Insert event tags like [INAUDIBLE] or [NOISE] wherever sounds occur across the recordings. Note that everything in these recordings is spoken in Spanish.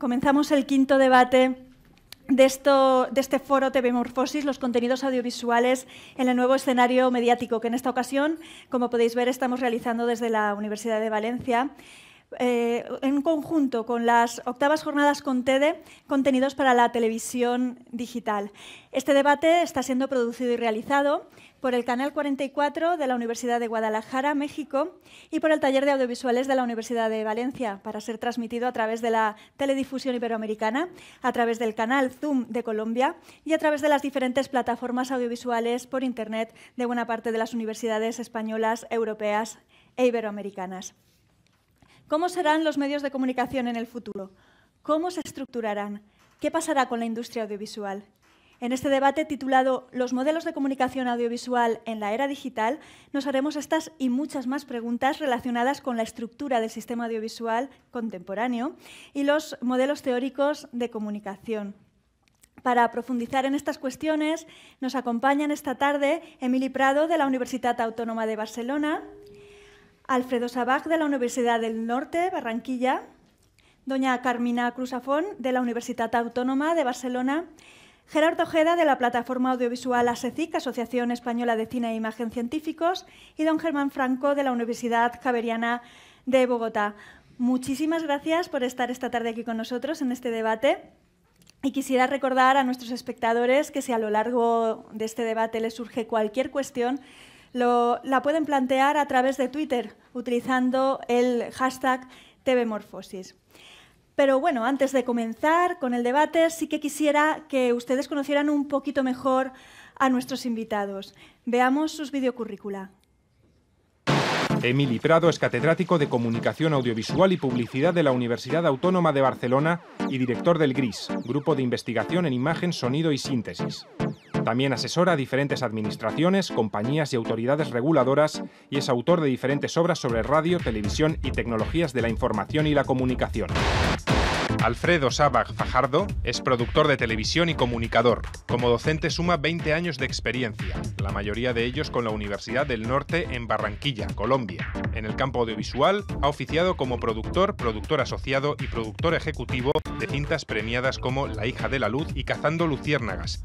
Comenzamos el quinto debate de, esto, de este foro TV Morfosis, los contenidos audiovisuales en el nuevo escenario mediático, que en esta ocasión, como podéis ver, estamos realizando desde la Universidad de Valencia. Eh, en conjunto con las octavas jornadas con TEDE, contenidos para la televisión digital. Este debate está siendo producido y realizado por el Canal 44 de la Universidad de Guadalajara, México, y por el Taller de Audiovisuales de la Universidad de Valencia, para ser transmitido a través de la Teledifusión Iberoamericana, a través del canal Zoom de Colombia y a través de las diferentes plataformas audiovisuales por Internet de buena parte de las universidades españolas, europeas e iberoamericanas. ¿Cómo serán los medios de comunicación en el futuro? ¿Cómo se estructurarán? ¿Qué pasará con la industria audiovisual? En este debate titulado Los modelos de comunicación audiovisual en la era digital, nos haremos estas y muchas más preguntas relacionadas con la estructura del sistema audiovisual contemporáneo y los modelos teóricos de comunicación. Para profundizar en estas cuestiones, nos acompañan esta tarde Emily Prado de la Universidad Autónoma de Barcelona, Alfredo Sabag de la Universidad del Norte, Barranquilla, doña Carmina Cruzafón de la Universidad Autónoma de Barcelona, Gerardo Ojeda, de la plataforma audiovisual ASECIC, Asociación Española de Cine e Imagen Científicos, y don Germán Franco, de la Universidad Caveriana de Bogotá. Muchísimas gracias por estar esta tarde aquí con nosotros en este debate. Y quisiera recordar a nuestros espectadores que si a lo largo de este debate les surge cualquier cuestión, la pueden plantear a través de Twitter utilizando el hashtag TVMorfosis. Pero bueno, antes de comenzar con el debate, sí que quisiera que ustedes conocieran un poquito mejor a nuestros invitados. Veamos sus videocurrícula. Emily Prado es catedrático de Comunicación Audiovisual y Publicidad de la Universidad Autónoma de Barcelona y director del GRIS, Grupo de Investigación en Imagen, Sonido y Síntesis. También asesora a diferentes administraciones, compañías y autoridades reguladoras y es autor de diferentes obras sobre radio, televisión y tecnologías de la información y la comunicación. Alfredo Sabag Fajardo es productor de televisión y comunicador. Como docente suma 20 años de experiencia, la mayoría de ellos con la Universidad del Norte en Barranquilla, Colombia. En el campo audiovisual ha oficiado como productor, productor asociado y productor ejecutivo de cintas premiadas como La hija de la luz y Cazando luciérnagas.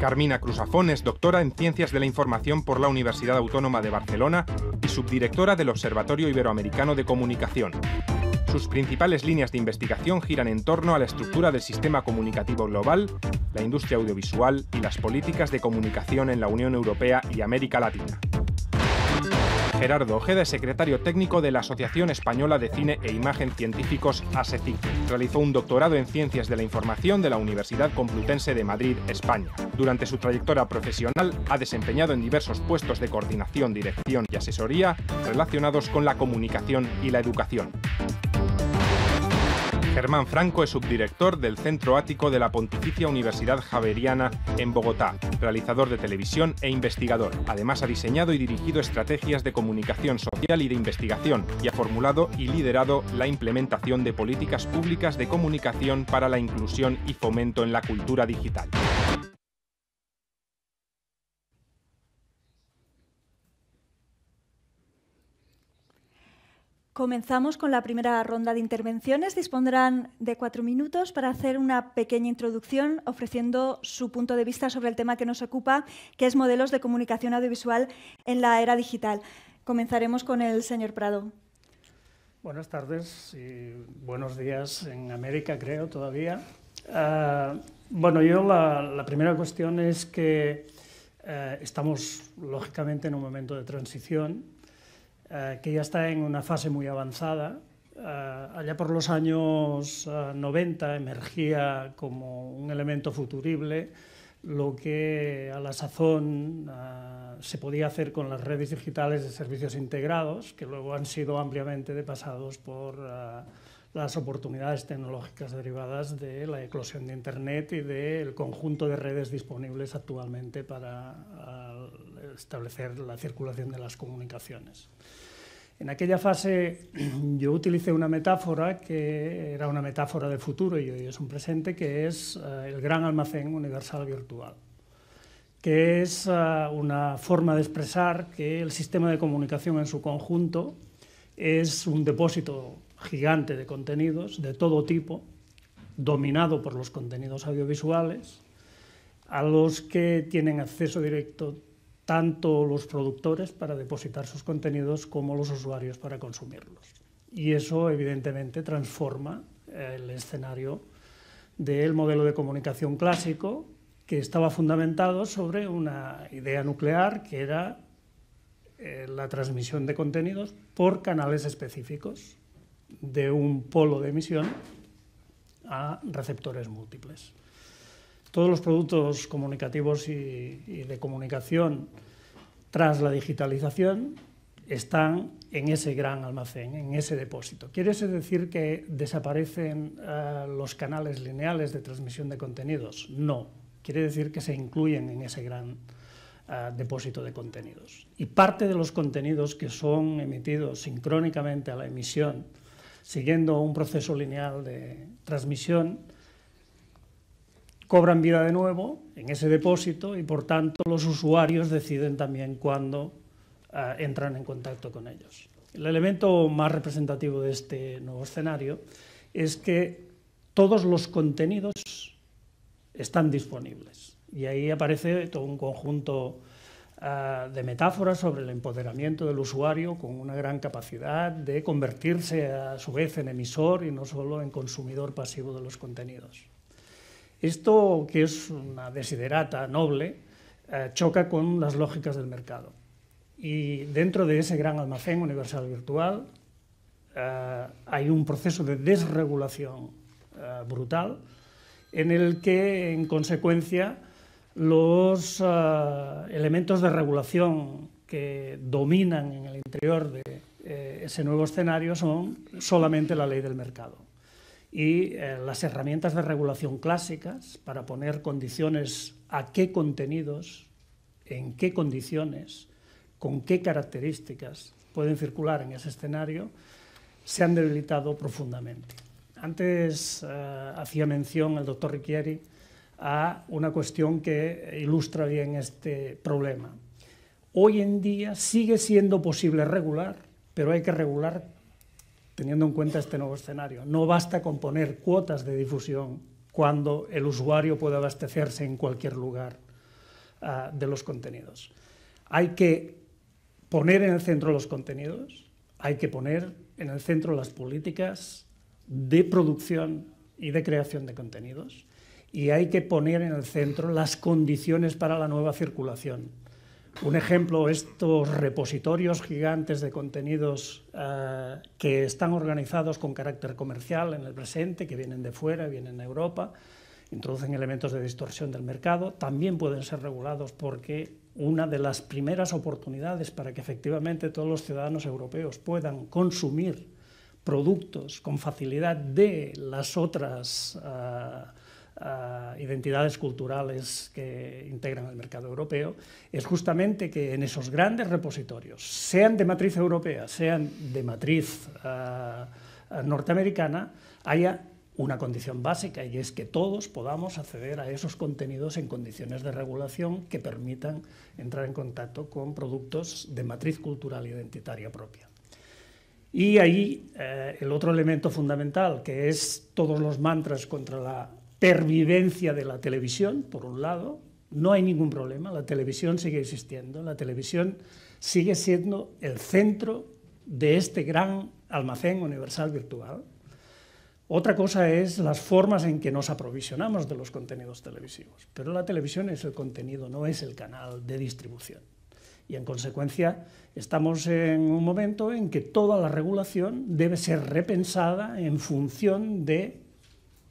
Carmina Cruzafón es doctora en Ciencias de la Información por la Universidad Autónoma de Barcelona y subdirectora del Observatorio Iberoamericano de Comunicación. Sus principales líneas de investigación giran en torno a la estructura del sistema comunicativo global, la industria audiovisual y las políticas de comunicación en la Unión Europea y América Latina. Gerardo Ojeda secretario técnico de la Asociación Española de Cine e Imagen Científicos ASECIC. Realizó un doctorado en Ciencias de la Información de la Universidad Complutense de Madrid, España. Durante su trayectoria profesional ha desempeñado en diversos puestos de coordinación, dirección y asesoría relacionados con la comunicación y la educación. Germán Franco es subdirector del Centro Ático de la Pontificia Universidad Javeriana en Bogotá, realizador de televisión e investigador. Además ha diseñado y dirigido estrategias de comunicación social y de investigación y ha formulado y liderado la implementación de políticas públicas de comunicación para la inclusión y fomento en la cultura digital. Comenzamos con la primera ronda de intervenciones. Dispondrán de cuatro minutos para hacer una pequeña introducción ofreciendo su punto de vista sobre el tema que nos ocupa, que es modelos de comunicación audiovisual en la era digital. Comenzaremos con el señor Prado. Buenas tardes y buenos días en América, creo, todavía. Ah, bueno, yo la, primera cuestión es que eh, estamos, lógicamente, en un momento de transición eh, que ya está en una fase muy avanzada. Eh, allá por los años 90 eh, emergía como un elemento futurible lo que a la sazón se podía hacer con las redes digitales de servicios integrados, que luego han sido ampliamente depasados por las oportunidades tecnológicas derivadas de la eclosión de Internet y del conjunto de redes disponibles actualmente para establecer la circulación de las comunicaciones. En aquella fase [CLEARS THROAT] yo utilicé una metáfora que era una metáfora del futuro y hoy es un presente, que es eh, el gran almacén universal virtual, que es eh, una forma de expresar que el sistema de comunicación en su conjunto es un depósito gigante de contenidos de todo tipo, dominado por los contenidos audiovisuales, a los que tienen acceso directo tanto los productores para depositar sus contenidos como los usuarios para consumirlos. Y eso evidentemente transforma el escenario del modelo de comunicación clásico que estaba fundamentado sobre una idea nuclear que era eh, la transmisión de contenidos por canales específicos de un polo de emisión a receptores múltiples todos los productos comunicativos y, de comunicación tras la digitalización están en ese gran almacén, en ese depósito. Quiere decir que desaparecen eh, los canales lineales de transmisión de contenidos? No, quiere decir que se incluyen en ese gran eh, depósito de contenidos. Y parte de los contenidos que son emitidos sincrónicamente a la emisión, siguiendo un proceso lineal de transmisión, cobran vida de nuevo en ese depósito y por tanto los usuarios deciden también cuándo ah, entran en contacto con ellos. El elemento más representativo de este nuevo escenario es que todos los contenidos están disponibles y ahí aparece todo un conjunto ah, de metáforas sobre el empoderamiento del usuario con una gran capacidad de convertirse a su vez en emisor y no solo en consumidor pasivo de los contenidos. Esto, que es una desiderata noble, eh, choca con las lógicas del mercado. Y dentro de ese gran almacén universal virtual eh, hay un proceso de desregulación eh, brutal en el que, en consecuencia, los elementos de regulación que dominan en el interior de ese nuevo escenario son solamente la ley del mercado y eh, las herramientas de regulación clásicas para poner condiciones a qué contenidos, en qué condiciones, con qué características pueden circular en ese escenario, se han debilitado profundamente. Antes eh, hacía mención el doctor Ricchieri a una cuestión que ilustra bien este problema. Hoy en día sigue siendo posible regular, pero hay que regular teniendo en cuenta este nuevo escenario. No basta con poner cuotas de difusión cuando el usuario puede abastecerse en cualquier lugar ah, de los contenidos. Hay que poner en el centro los contenidos, hay que poner en el centro las políticas de producción y de creación de contenidos y hay que poner en el centro las condiciones para la nueva circulación un ejemplo, estos repositorios gigantes de contenidos eh, que están organizados con carácter comercial en el presente, que vienen de fuera, vienen a Europa, introducen elementos de distorsión del mercado, también pueden ser regulados porque una de las primeras oportunidades para que efectivamente todos los ciudadanos europeos puedan consumir productos con facilidad de las otras... Eh, identidades culturales que integran el mercado europeo, es justamente que en esos grandes repositorios, sean de matriz europea, sean de matriz ah, ah, norteamericana, haya una condición básica y es que todos podamos acceder a esos contenidos en condiciones de regulación que permitan entrar en contacto con productos de matriz cultural identitaria propia. Y ahí eh, el otro elemento fundamental, que es todos los mantras contra la pervivencia de la televisión, por un lado, no hay ningún problema, la televisión sigue existiendo, la televisión sigue siendo el centro de este gran almacén universal virtual. Otra cosa es las formas en que nos aprovisionamos de los contenidos televisivos, pero la televisión es el contenido, no es el canal de distribución. Y en consecuencia estamos en un momento en que toda la regulación debe ser repensada en función de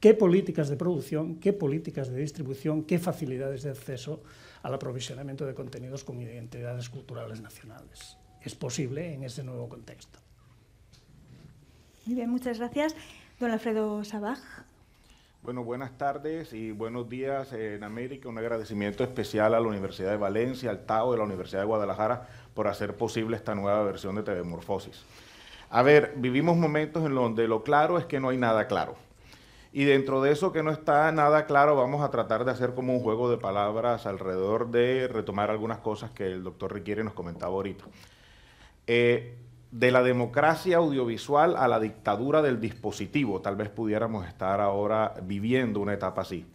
qué políticas de producción, qué políticas de distribución, qué facilidades de acceso al aprovisionamiento de contenidos con identidades culturales nacionales. Es posible en ese nuevo contexto. Muy bien, muchas gracias. Don Alfredo Sabaj. Bueno, buenas tardes y buenos días en América. Un agradecimiento especial a la Universidad de Valencia, al TAO de la Universidad de Guadalajara por hacer posible esta nueva versión de TV A ver, vivimos momentos en donde lo claro es que no hay nada claro. Y dentro de eso que no está nada claro, vamos a tratar de hacer como un juego de palabras alrededor de retomar algunas cosas que el doctor Riquier nos comentaba ahorita. Eh, de la democracia audiovisual a la dictadura del dispositivo, tal vez pudiéramos estar ahora viviendo una etapa así.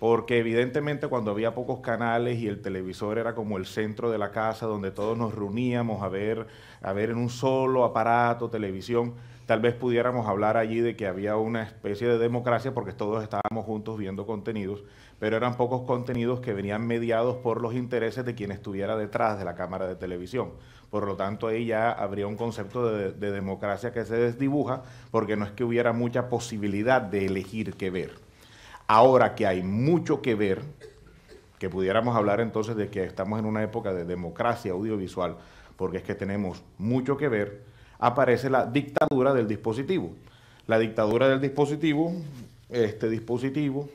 Porque evidentemente cuando había pocos canales y el televisor era como el centro de la casa donde todos nos reuníamos a ver, a ver en un solo aparato televisión, tal vez pudiéramos hablar allí de que había una especie de democracia porque todos estábamos juntos viendo contenidos, pero eran pocos contenidos que venían mediados por los intereses de quien estuviera detrás de la cámara de televisión. Por lo tanto, ahí ya habría un concepto de, democracia que se desdibuja porque no es que hubiera mucha posibilidad de elegir qué ver. Ahora que hay mucho que ver, que pudiéramos hablar entonces de que estamos en una época de democracia audiovisual, porque es que tenemos mucho que ver, aparece la dictadura del dispositivo. La dictadura del dispositivo, este dispositivo,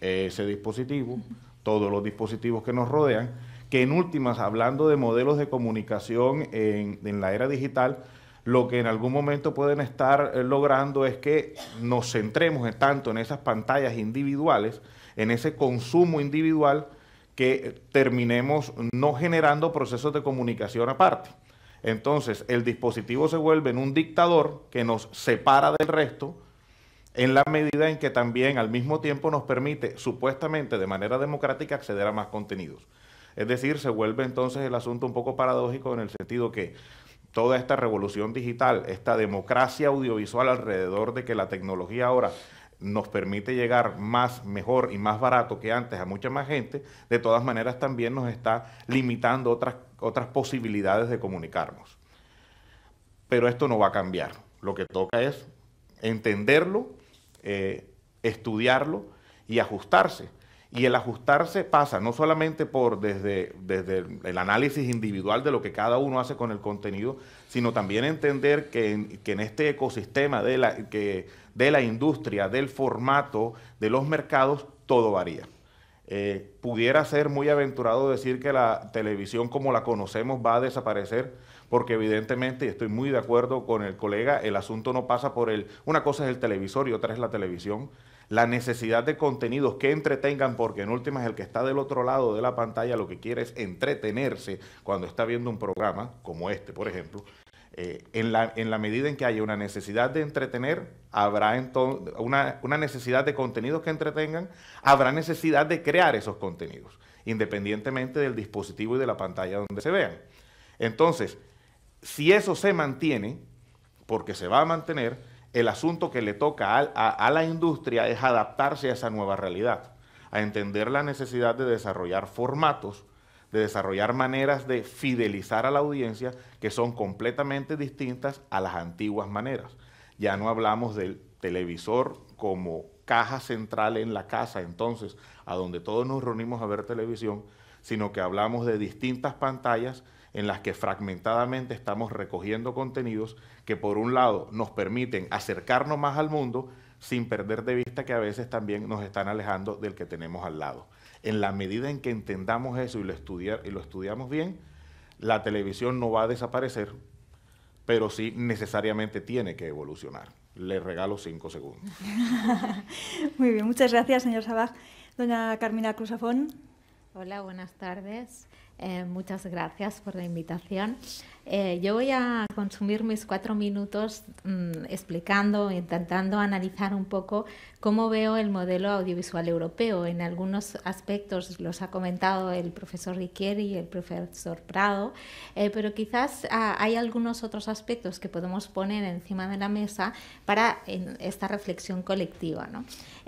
ese dispositivo, todos los dispositivos que nos rodean, que en últimas, hablando de modelos de comunicación en, la era digital, lo que en algún momento pueden estar eh, logrando es que nos centremos tanto en esas pantallas individuales, en ese consumo individual, que terminemos no generando procesos de comunicación aparte. Entonces, el dispositivo se vuelve en un dictador que nos separa del resto en la medida en que también al mismo tiempo nos permite supuestamente de manera democrática acceder a más contenidos. Es decir, se vuelve entonces el asunto un poco paradójico en el sentido que toda esta revolución digital, esta democracia audiovisual alrededor de que la tecnología ahora nos permite llegar más, mejor y más barato que antes a mucha más gente, de todas maneras también nos está limitando otras otras posibilidades de comunicarnos. Pero esto no va a cambiar. Lo que toca es entenderlo, eh, estudiarlo y ajustarse. Y el ajustarse pasa no solamente por desde, el análisis individual de lo que cada uno hace con el contenido, sino también entender que en, que en este ecosistema de la, que, de la industria, del formato, de los mercados, todo varía. Eh, pudiera ser muy aventurado decir que la televisión como la conocemos va a desaparecer, porque evidentemente, y estoy muy de acuerdo con el colega, el asunto no pasa por el... Una cosa es el televisor y otra es la televisión. La necesidad de contenidos que entretengan, porque en últimas el que está del otro lado de la pantalla lo que quiere es entretenerse cuando está viendo un programa como este, por ejemplo. Eh, en, la, medida en que haya una necesidad de entretener, habrá una, necesidad de contenidos que entretengan, habrá necesidad de crear esos contenidos, independientemente del dispositivo y de la pantalla donde se vean. Entonces, si eso se mantiene, porque se va a mantener, el asunto que le toca a la industria es adaptarse a esa nueva realidad, a entender la necesidad de desarrollar formatos de desarrollar maneras de fidelizar a la audiencia que son completamente distintas a las antiguas maneras. Ya no hablamos del televisor como caja central en la casa, entonces, a donde todos nos reunimos a ver televisión, sino que hablamos de distintas pantallas en las que fragmentadamente estamos recogiendo contenidos que por un lado nos permiten acercarnos más al mundo sin perder de vista que a veces también nos están alejando del que tenemos al lado. En la medida en que entendamos eso y lo, estudiar, y lo estudiamos bien, la televisión no va a desaparecer, pero sí necesariamente tiene que evolucionar. Le regalo cinco segundos. [LAUGHS] Muy bien, muchas gracias, señor Sabaj. Doña Carmina Cruzafón. Hola, buenas tardes. Eh, muchas gracias por la invitación. Eh, yo voy a consumir mis cuatro minutos mm, explicando, intentando analizar un poco cómo veo el modelo audiovisual europeo. En algunos aspectos los ha comentado el profesor Riquieri y el profesor Prado, eh, pero quizás ah, hay algunos otros aspectos que podemos poner encima de la mesa para esta reflexión colectiva. ¿no?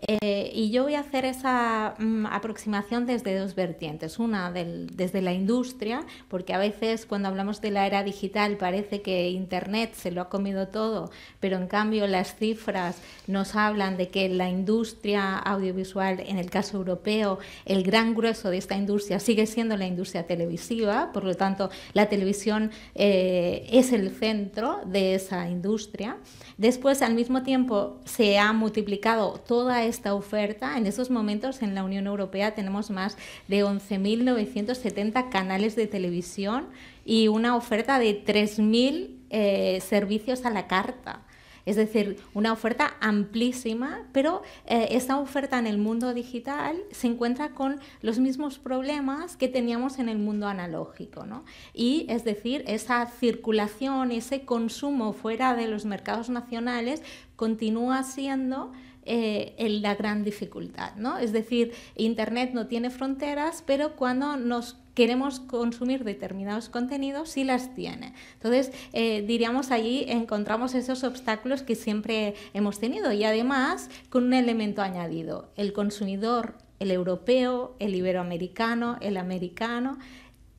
Eh, y yo voy a hacer esa mm, aproximación desde dos vertientes. Una, desde la industria, porque a veces cuando hablamos de la era digital parece que Internet se lo ha comido todo, pero en cambio las cifras nos hablan de que la industria audiovisual, en el caso europeo, el gran grueso de esta industria sigue siendo la industria televisiva, por lo tanto la televisión eh, es el centro de esa industria. Después, al mismo tiempo, se ha multiplicado toda esta oferta. En esos momentos, en la Unión Europea tenemos más de 11.970 canales de televisión y una oferta de 3.000 eh, servicios a la carta. Es decir, una oferta amplísima, pero eh, esta oferta en el mundo digital se encuentra con los mismos problemas que teníamos en el mundo analógico. ¿no? Y es decir, esa circulación, ese consumo fuera de los mercados nacionales continúa siendo... Eh, la gran dificultad, ¿no? Es decir, Internet no tiene fronteras, pero cuando nos queremos consumir determinados contenidos si las tiene. Entonces, eh, diríamos allí encontramos esos obstáculos que siempre hemos tenido y además con un elemento añadido, el consumidor, el europeo, el iberoamericano, el americano.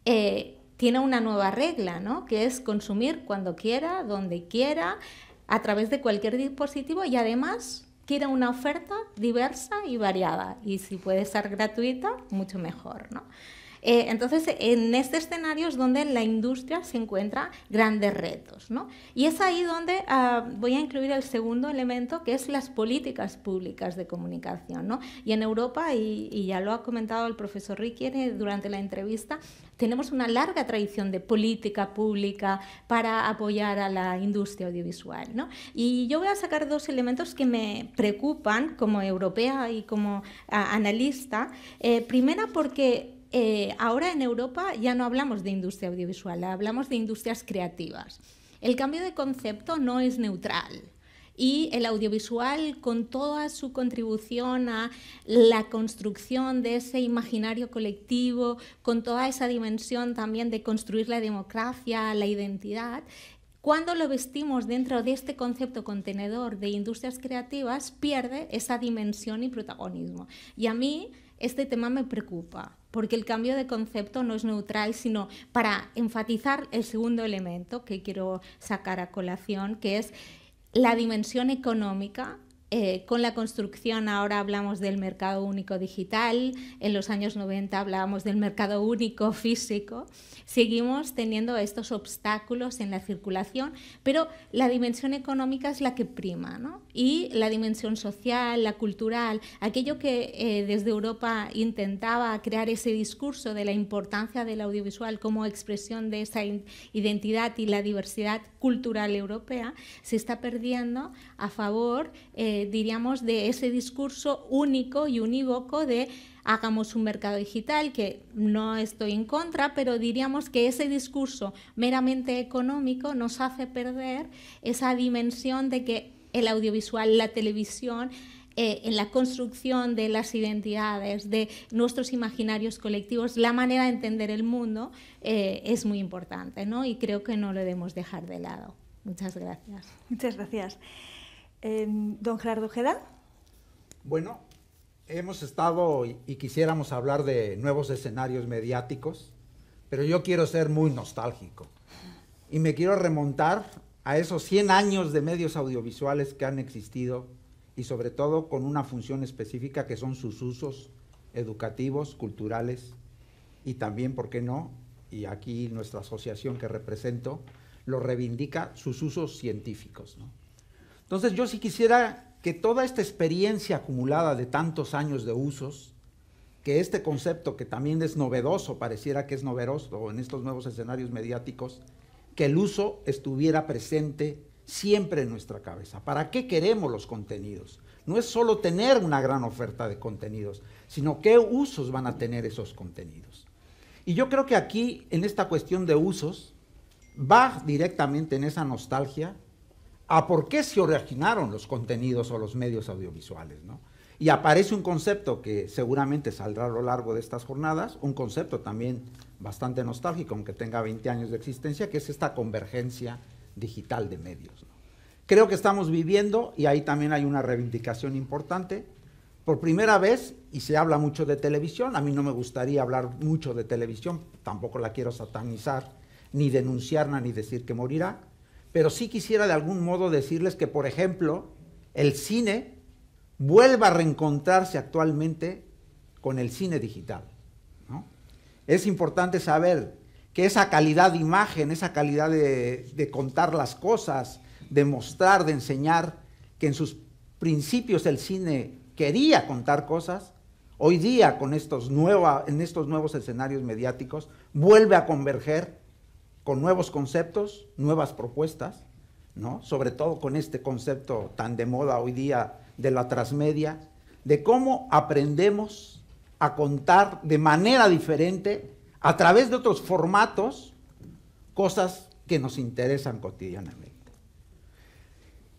Eh, tiene una nueva regla, ¿no? Que es consumir cuando quiera, donde quiera, a través de cualquier dispositivo y además quiere una oferta diversa y variada. Y si puede ser gratuita, mucho mejor, ¿no? Eh, entonces, en este escenario es donde la industria se encuentra grandes retos. ¿no? Y es ahí donde ah, voy a incluir el segundo elemento, que es las políticas públicas de comunicación. ¿no? Y en Europa, y, ya lo ha comentado el profesor Riquier durante la entrevista, tenemos una larga tradición de política pública para apoyar a la industria audiovisual. ¿no? Y yo voy a sacar dos elementos que me preocupan como europea y como ah, analista. Eh, primera, porque eh, ahora en Europa ya no hablamos de industria audiovisual, hablamos de industrias creativas. El cambio de concepto no es neutral y el audiovisual con toda su contribución a la construcción de ese imaginario colectivo, con toda esa dimensión también de construir la democracia, la identidad, cuando lo vestimos dentro de este concepto contenedor de industrias creativas, pierde esa dimensión y protagonismo. Y a mí este tema me preocupa porque el cambio de concepto no es neutral, sino para enfatizar el segundo elemento que quiero sacar a colación, que es la dimensión económica eh, con la construcción ahora hablamos del mercado único digital, en los años 90 hablábamos del mercado único [LAUGHS] físico, seguimos teniendo estos obstáculos en la circulación, pero la dimensión económica es la que prima, ¿no? y la dimensión social, la cultural, aquello que eh, desde Europa intentaba crear ese discurso de la importancia del audiovisual como expresión de esa identidad y la diversidad cultural europea, se está perdiendo a favor... Eh, diríamos, de ese discurso único y unívoco de hagamos un mercado digital, que no estoy en contra, pero diríamos que ese discurso meramente económico nos hace perder esa dimensión de que el audiovisual, la televisión, eh, en la construcción de las identidades, de nuestros imaginarios colectivos, la manera de entender el mundo eh, es muy importante, ¿no? Y creo que no lo debemos dejar de lado. Muchas gracias. Muchas gracias. Em, don Gerardo Ojeda. Bueno, hemos estado y, y quisiéramos hablar de nuevos escenarios mediáticos, pero yo quiero ser muy nostálgico y me quiero remontar a esos 100 años de medios audiovisuales que han existido y sobre todo con una función específica que son sus usos educativos, culturales y también, ¿por qué no? Y aquí nuestra asociación que represento lo reivindica sus usos científicos. ¿no? Entonces yo sí quisiera que toda esta experiencia acumulada de tantos años de usos, que este concepto que también es novedoso, pareciera que es novedoso en estos nuevos escenarios mediáticos, que el uso estuviera presente siempre en nuestra cabeza. ¿Para qué queremos los contenidos? No es solo tener una gran oferta de contenidos, sino qué usos van a tener esos contenidos. Y yo creo que aquí, en esta cuestión de usos, va directamente en esa nostalgia a por qué se originaron los contenidos o los medios audiovisuales, ¿no? Y aparece un concepto que seguramente saldrá a lo largo de estas jornadas, un concepto también bastante nostálgico, aunque tenga 20 años de existencia, que es esta convergencia digital de medios. Creo que estamos viviendo, y ahí también hay una reivindicación importante, por primera vez, y se habla mucho de televisión, a mí no me gustaría hablar mucho de televisión, tampoco la quiero satanizar, ni denunciarla, ni decir que morirá, pero sí quisiera de algún modo decirles que, por ejemplo, el cine vuelva a reencontrarse actualmente con el cine digital. Es importante saber que esa calidad de imagen, esa calidad de, contar las cosas, de mostrar, de enseñar, que en sus principios el cine quería contar cosas, hoy día con en estos nuevos escenarios mediáticos vuelve a converger con nuevos conceptos, nuevas propuestas, Sobre todo con este concepto tan de moda hoy día de la transmedia, de cómo aprendemos a contar de manera diferente, a través de otros formatos, cosas que nos interesan cotidianamente.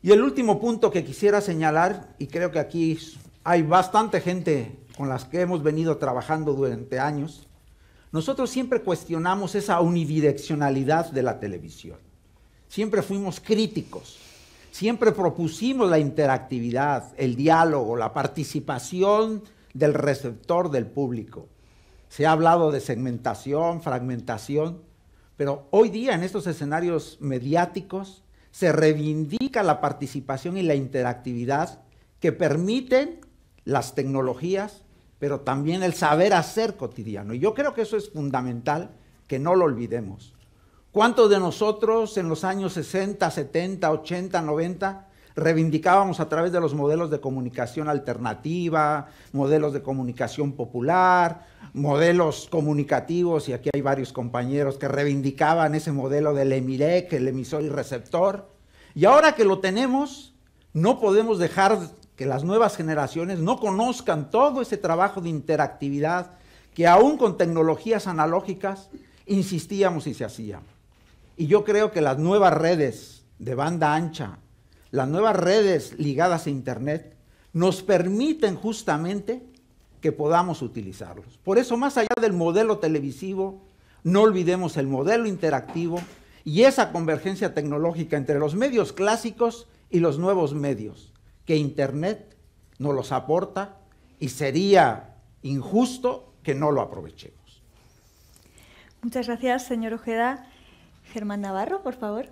Y el último punto que quisiera señalar, y creo que aquí hay bastante gente con las que hemos venido trabajando durante años, nosotros siempre cuestionamos esa unidireccionalidad de la televisión. Siempre fuimos críticos. Siempre propusimos la interactividad, el diálogo, la participación del receptor del público. Se ha hablado de segmentación, fragmentación, pero hoy día en estos escenarios mediáticos se reivindica la participación y la interactividad que permiten las tecnologías pero también el saber hacer cotidiano. Y yo creo que eso es fundamental, que no lo olvidemos. ¿Cuántos de nosotros en los años 60, 70, 80, 90 reivindicábamos a través de los modelos de comunicación alternativa, modelos de comunicación popular, modelos comunicativos, y aquí hay varios compañeros que reivindicaban ese modelo del EMIREC, el emisor y receptor. Y ahora que lo tenemos, no podemos dejar que las nuevas generaciones no conozcan todo ese trabajo de interactividad que aún con tecnologías analógicas insistíamos y se hacía. Y yo creo que las nuevas redes de banda ancha, las nuevas redes ligadas a Internet, nos permiten justamente que podamos utilizarlos. Por eso, más allá del modelo televisivo, no olvidemos el modelo interactivo y esa convergencia tecnológica entre los medios clásicos y los nuevos medios que Internet nos los aporta y sería injusto que no lo aprovechemos. Muchas gracias, señor Ojeda. Germán Navarro, por favor.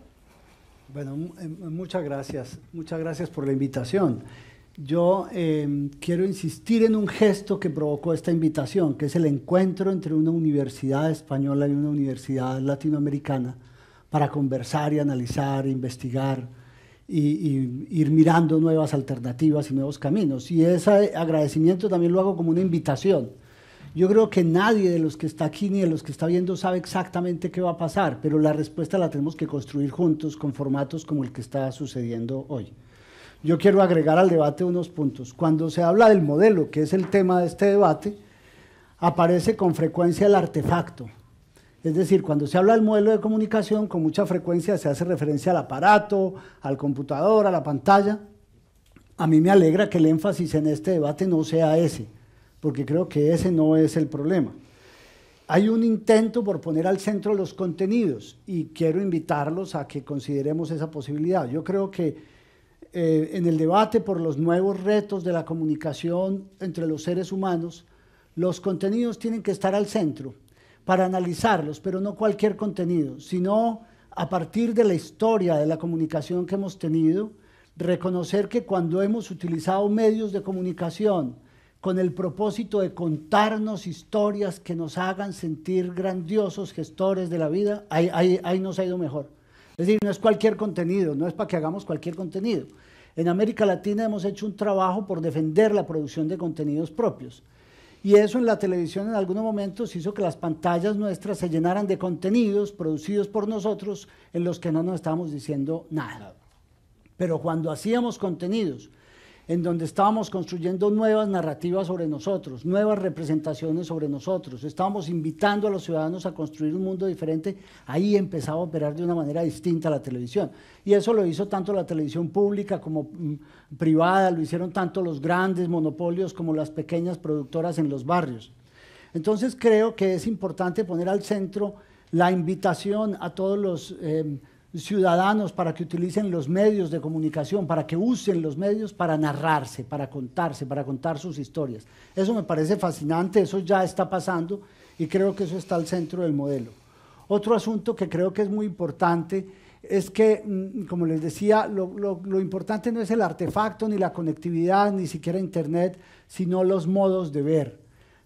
Bueno, eh, muchas gracias. Muchas gracias por la invitación. Yo eh, quiero insistir en un gesto que provocó esta invitación, que es el encuentro entre una universidad española y una universidad latinoamericana para conversar y analizar, investigar, y, ir mirando nuevas alternativas y nuevos caminos. Y ese agradecimiento también lo hago como una invitación. Yo creo que nadie de los que está aquí ni de los que está viendo sabe exactamente qué va a pasar, pero la respuesta la tenemos que construir juntos con formatos como el que está sucediendo hoy. Yo quiero agregar al debate unos puntos. Cuando se habla del modelo, que es el tema de este debate, aparece con frecuencia el artefacto, es decir, cuando se habla del modelo de comunicación, con mucha frecuencia se hace referencia al aparato, al computador, a la pantalla. A mí me alegra que el énfasis en este debate no sea ese, porque creo que ese no es el problema. Hay un intento por poner al centro los contenidos y quiero invitarlos a que consideremos esa posibilidad. Yo creo que eh, en el debate por los nuevos retos de la comunicación entre los seres humanos, los contenidos tienen que estar al centro para analizarlos, pero no cualquier contenido, sino a partir de la historia de la comunicación que hemos tenido, reconocer que cuando hemos utilizado medios de comunicación con el propósito de contarnos historias que nos hagan sentir grandiosos gestores de la vida, ahí, ahí, ahí nos ha ido mejor. Es decir, no es cualquier contenido, no es para que hagamos cualquier contenido. En América Latina hemos hecho un trabajo por defender la producción de contenidos propios. Y eso en la televisión en algunos momentos hizo que las pantallas nuestras se llenaran de contenidos producidos por nosotros en los que no nos estábamos diciendo nada. Pero cuando hacíamos contenidos en donde estábamos construyendo nuevas narrativas sobre nosotros, nuevas representaciones sobre nosotros, estábamos invitando a los ciudadanos a construir un mundo diferente, ahí empezaba a operar de una manera distinta la televisión. Y eso lo hizo tanto la televisión pública como mm, privada, lo hicieron tanto los grandes monopolios como las pequeñas productoras en los barrios. Entonces creo que es importante poner al centro la invitación a todos los... Em, ciudadanos para que utilicen los medios de comunicación, para que usen los medios para narrarse, para contarse, para contar sus historias. Eso me parece fascinante, eso ya está pasando y creo que eso está al centro del modelo. Otro asunto que creo que es muy importante es que, mm, como les decía, lo, lo importante no es el artefacto, ni la conectividad, ni siquiera Internet, sino los modos de ver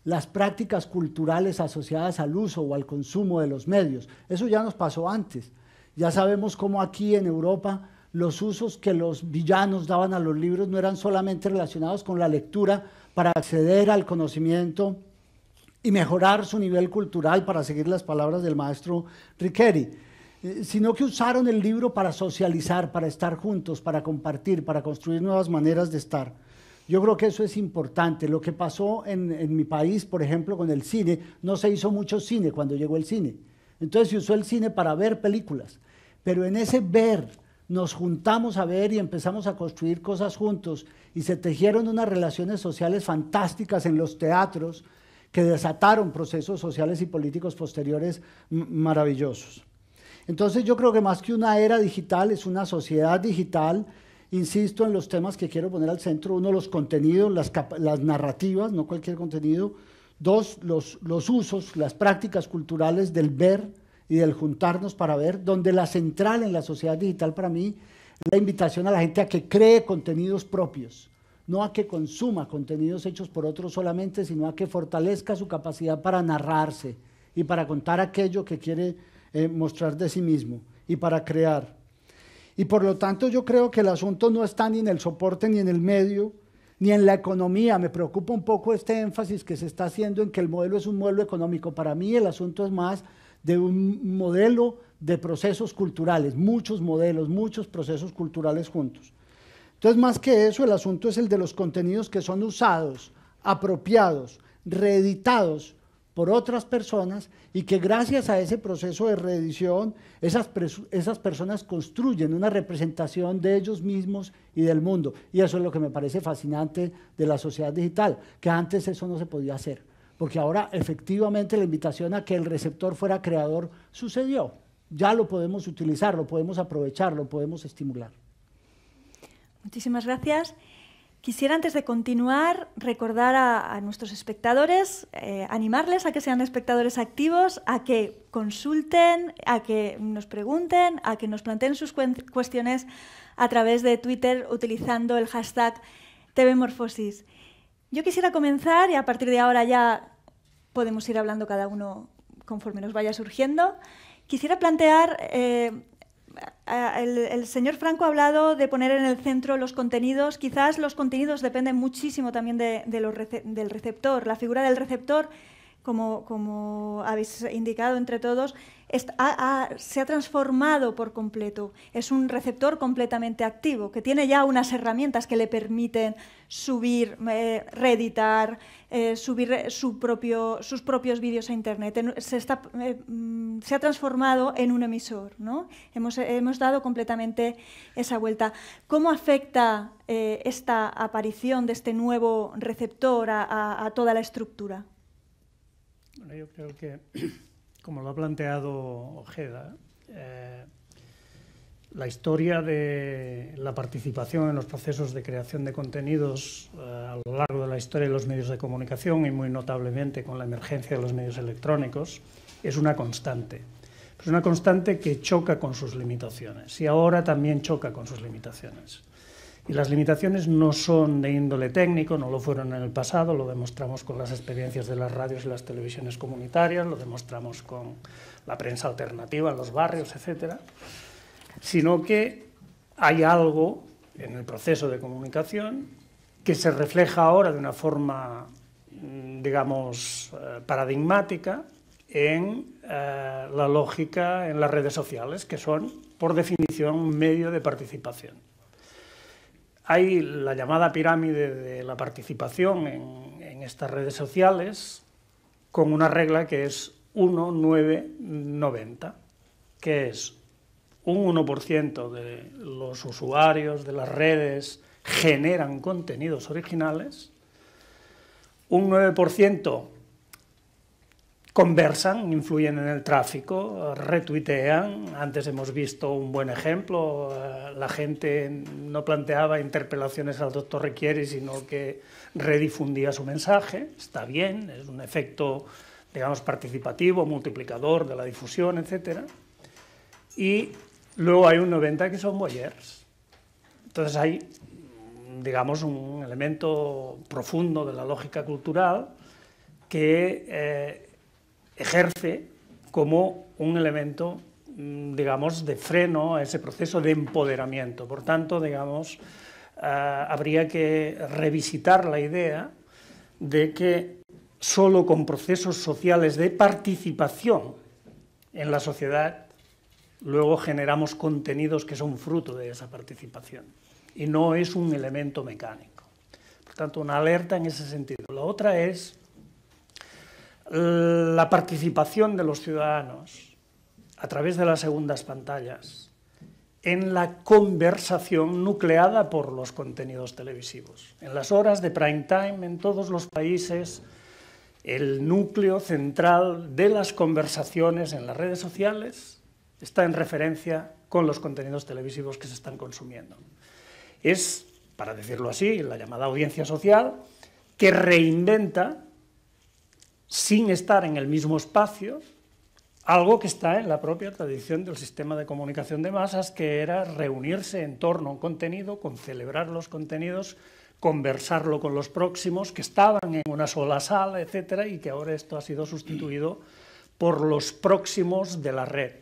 las prácticas culturales asociadas al uso o al consumo de los medios. Eso ya nos pasó antes. Ya sabemos cómo aquí en Europa los usos que los villanos daban a los libros no eran solamente relacionados con la lectura para acceder al conocimiento y mejorar su nivel cultural, para seguir las palabras del maestro Riqueri, eh, sino que usaron el libro para socializar, para estar juntos, para compartir, para construir nuevas maneras de estar. Yo creo que eso es importante. Lo que pasó en, en mi país, por ejemplo, con el cine, no se hizo mucho cine cuando llegó el cine entonces se usó el cine para ver películas, pero en ese ver nos juntamos a ver y empezamos a construir cosas juntos y se tejieron unas relaciones sociales fantásticas en los teatros que desataron procesos sociales y políticos posteriores maravillosos. Entonces yo creo que más que una era digital es una sociedad digital. Insisto en los temas que quiero poner al centro. Uno, los contenidos, las, las narrativas, no cualquier contenido Dos, los, usos, las prácticas culturales del ver y del juntarnos para ver, donde la central en la sociedad digital para mí es la invitación a la gente a que cree contenidos propios, no a que consuma contenidos hechos por otros solamente, sino a que fortalezca su capacidad para narrarse y para contar aquello que quiere eh, mostrar de sí mismo y para crear. Y por lo tanto yo creo que el asunto no está ni en el soporte ni en el medio, ni en la economía. Me preocupa un poco este énfasis que se está haciendo en que el modelo es un modelo económico. Para mí el asunto es más de un modelo de procesos culturales, muchos modelos, muchos procesos culturales juntos. Entonces, más que eso, el asunto es el de los contenidos que son usados, apropiados, reeditados por otras personas y que gracias a ese proceso de reedición esas, esas personas construyen una representación de ellos mismos y del mundo. Y eso es lo que me parece fascinante de la sociedad digital, que antes eso no se podía hacer, porque ahora efectivamente la invitación a que el receptor fuera creador sucedió. Ya lo podemos utilizar, lo podemos aprovechar, lo podemos estimular. Muchísimas gracias. Quisiera antes de continuar recordar a, nuestros espectadores, eh, animarles a que sean espectadores activos, a que consulten, a que nos pregunten, a que nos planteen sus cuestiones a través de Twitter utilizando el hashtag TVMorfosis. Yo quisiera comenzar y a partir de ahora ya podemos ir hablando cada uno conforme nos vaya surgiendo. Quisiera plantear eh, el, señor Franco ha hablado de poner en el centro los contenidos. Quizás los contenidos dependen muchísimo también de, del receptor. La figura del receptor como, habéis indicado entre todos, se ha transformado por completo. Es un receptor completamente activo, que tiene ya unas herramientas que le permiten subir, eh, reeditar, eh, subir eh, sus propios vídeos a Internet. Mm, se, ha transformado en un emisor. ¿no? Hemos, dado completamente esa vuelta. ¿Cómo afecta esta aparición de este nuevo receptor a toda la estructura? yo creo que, [CLEARS THROAT] como lo ha planteado Ojeda, eh, la historia de la participación en los procesos de creación de contenidos eh, a lo largo de la historia de los medios de comunicación y muy notablemente con la emergencia de los medios electrónicos es una constante. Es una constante que choca con sus limitaciones y ahora también choca con sus limitaciones. Y las limitaciones no son de índole técnico, no lo fueron en el pasado, lo demostramos con las experiencias de las radios y las televisiones comunitarias, lo demostramos con la prensa alternativa en los barrios, etc. Sino que hay algo en el proceso de comunicación que se refleja ahora de una forma, mm, digamos, eh, paradigmática en eh, la lógica en las redes sociales, que son, por definición, un medio de participación. Hay la llamada pirámide de la participación en, estas redes sociales con una regla que es 1990, que es un 1% de los usuarios de las redes generan contenidos originales, un 9% conversan, influyen en el tráfico, retuitean. Antes hemos visto un buen ejemplo. Eh, la gente no planteaba interpelaciones al doctor Requiere, sino que redifundía su mensaje. Está bien, es un efecto, digamos, participativo, multiplicador de la difusión, etc. Y luego hay un 90 que son boyers. Entonces hay, digamos, un elemento profundo de la lógica cultural que... Eh, ejerce como un elemento, mm, digamos, de freno a ese proceso de empoderamiento. Por tanto, digamos, ah, habría que revisitar la idea de que solo con procesos sociales de participación en la sociedad, luego generamos contenidos que son fruto de esa participación y no es un elemento mecánico. Por tanto, una alerta en ese sentido. La otra es la participación de los ciudadanos a través de las segundas pantallas en la conversación nucleada por los contenidos televisivos. En las horas de prime time en todos los países, el núcleo central de las conversaciones en las redes sociales está en referencia con los contenidos televisivos que se están consumiendo. Es, para decirlo así, la llamada audiencia social, que reinventa sin estar en el mismo espacio, algo que está en la propia tradición del sistema de comunicación de masas, que era reunirse en torno a un contenido, con celebrar los contenidos, conversarlo con los próximos, que estaban en una sola sala, etcétera, y que ahora esto ha sido sustituido por los próximos de la red,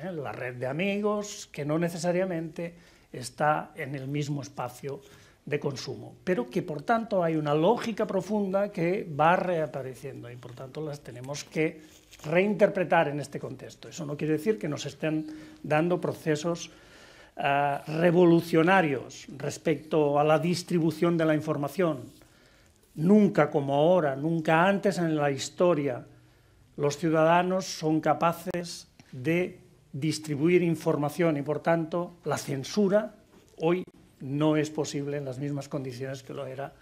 ¿eh? la red de amigos, que no necesariamente está en el mismo espacio de consumo, pero que por tanto hay una lógica profunda que va reapareciendo y por tanto las tenemos que reinterpretar en este contexto. Eso no quiere decir que nos estén dando procesos ah, revolucionarios respecto a la distribución de la información. Nunca como ahora, nunca antes en la historia, los ciudadanos son capaces de distribuir información y por tanto la censura hoy no es posible en las mismas condiciones que lo era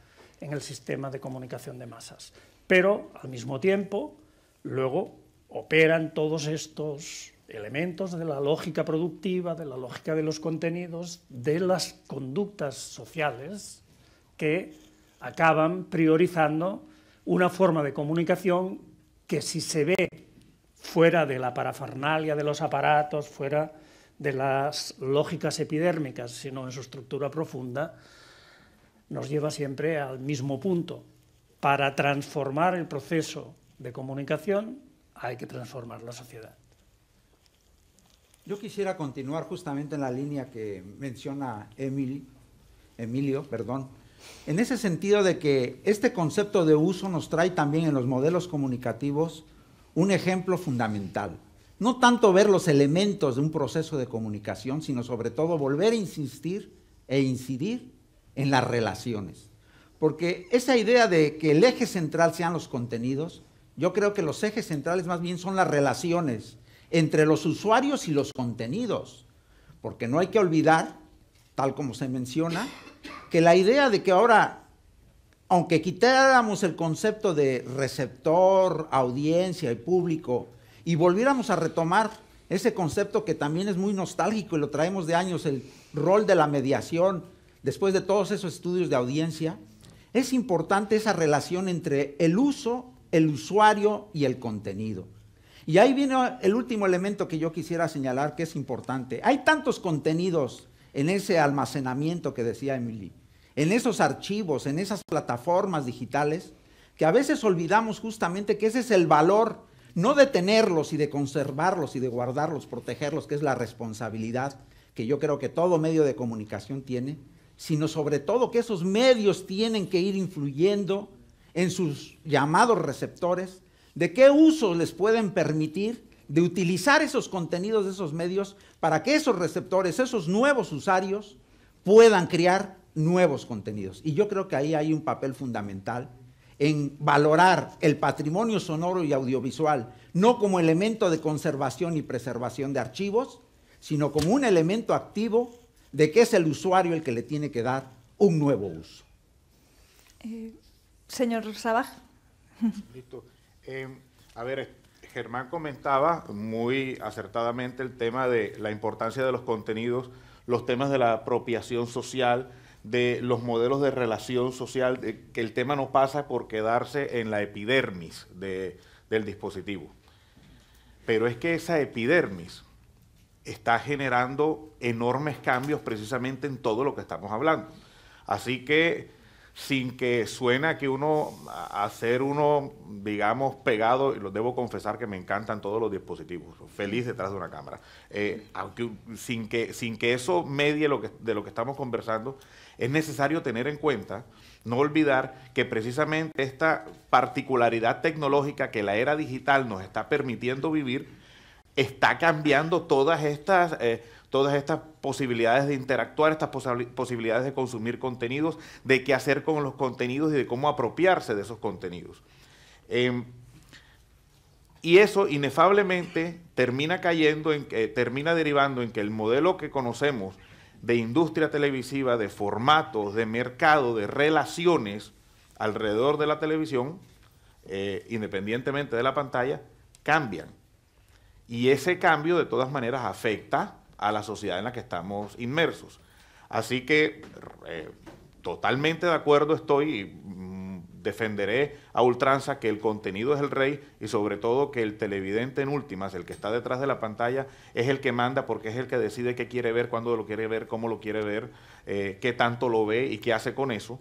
en el sistema de comunicación de masas. Pero al mismo tiempo, luego operan todos estos elementos de la lógica productiva, de la lógica de los contenidos, de las conductas sociales que acaban priorizando una forma de comunicación que si se ve fuera de la parafernalia de los aparatos, fuera de las lógicas epidérmicas, sino en su estructura profunda, nos lleva siempre al mismo punto. Para transformar el proceso de comunicación hay que transformar la sociedad. Yo quisiera continuar justamente en la línea que menciona Emilio, perdón, en ese sentido de que este concepto de uso nos trae también en los modelos comunicativos un ejemplo fundamental no tanto ver los elementos de un proceso de comunicación, sino sobre todo volver a insistir e incidir en las relaciones. Porque esa idea de que el eje central sean los contenidos, yo creo que los ejes centrales más bien son las relaciones entre los usuarios y los contenidos. Porque no hay que olvidar, tal como se menciona, que la idea de que ahora, aunque quitáramos el concepto de receptor, audiencia y público, y volviéramos a retomar ese concepto que también es muy nostálgico y lo traemos de años, el rol de la mediación, después de todos esos estudios de audiencia, es importante esa relación entre el uso, el usuario y el contenido. Y ahí viene el último elemento que yo quisiera señalar que es importante. Hay tantos contenidos en ese almacenamiento que decía Emily, en esos archivos, en esas plataformas digitales, que a veces olvidamos justamente que ese es el valor no de tenerlos y de conservarlos y de guardarlos, protegerlos, que es la responsabilidad que yo creo que todo medio de comunicación tiene, sino sobre todo que esos medios tienen que ir influyendo en sus llamados receptores, de qué uso les pueden permitir de utilizar esos contenidos de esos medios para que esos receptores, esos nuevos usuarios, puedan crear nuevos contenidos. Y yo creo que ahí hay un papel fundamental en valorar el patrimonio sonoro y audiovisual, no como elemento de conservación y preservación de archivos, sino como un elemento activo de que es el usuario el que le tiene que dar un nuevo uso. Eh, señor Sabaj. [LAUGHS] Listo. Eh, a ver, Germán comentaba muy acertadamente el tema de la importancia de los contenidos, los temas de la apropiación social, de los modelos de relación social, que el tema no pasa por quedarse en la epidermis del dispositivo. Pero es que esa epidermis está generando enormes cambios precisamente en todo lo que estamos hablando. Así que sin que suena que uno, a ser uno, digamos, pegado, y lo debo confesar que me encantan todos los dispositivos, feliz detrás de una cámara, eh, aunque, sin, que, sin que eso medie lo que, de lo que estamos conversando, es necesario tener en cuenta, no olvidar que precisamente esta particularidad tecnológica que la era digital nos está permitiendo vivir, está cambiando todas estas... Eh, todas estas posibilidades de interactuar, estas posibilidades de consumir contenidos, de qué hacer con los contenidos y de cómo apropiarse de esos contenidos. Em, y eso inefablemente termina cayendo, en, eh, termina derivando en que el modelo que conocemos de industria televisiva, de formatos, de mercado, de relaciones alrededor de la televisión, eh, independientemente de la pantalla, cambian. Y ese cambio de todas maneras afecta a la sociedad en la que estamos inmersos. Así que eh, totalmente de acuerdo estoy y mm, defenderé a ultranza que el contenido es el rey y sobre todo que el televidente en últimas, el que está detrás de la pantalla, es el que manda porque es el que decide qué quiere ver, cuándo lo quiere ver, cómo lo quiere ver, eh, qué tanto lo ve y qué hace con eso.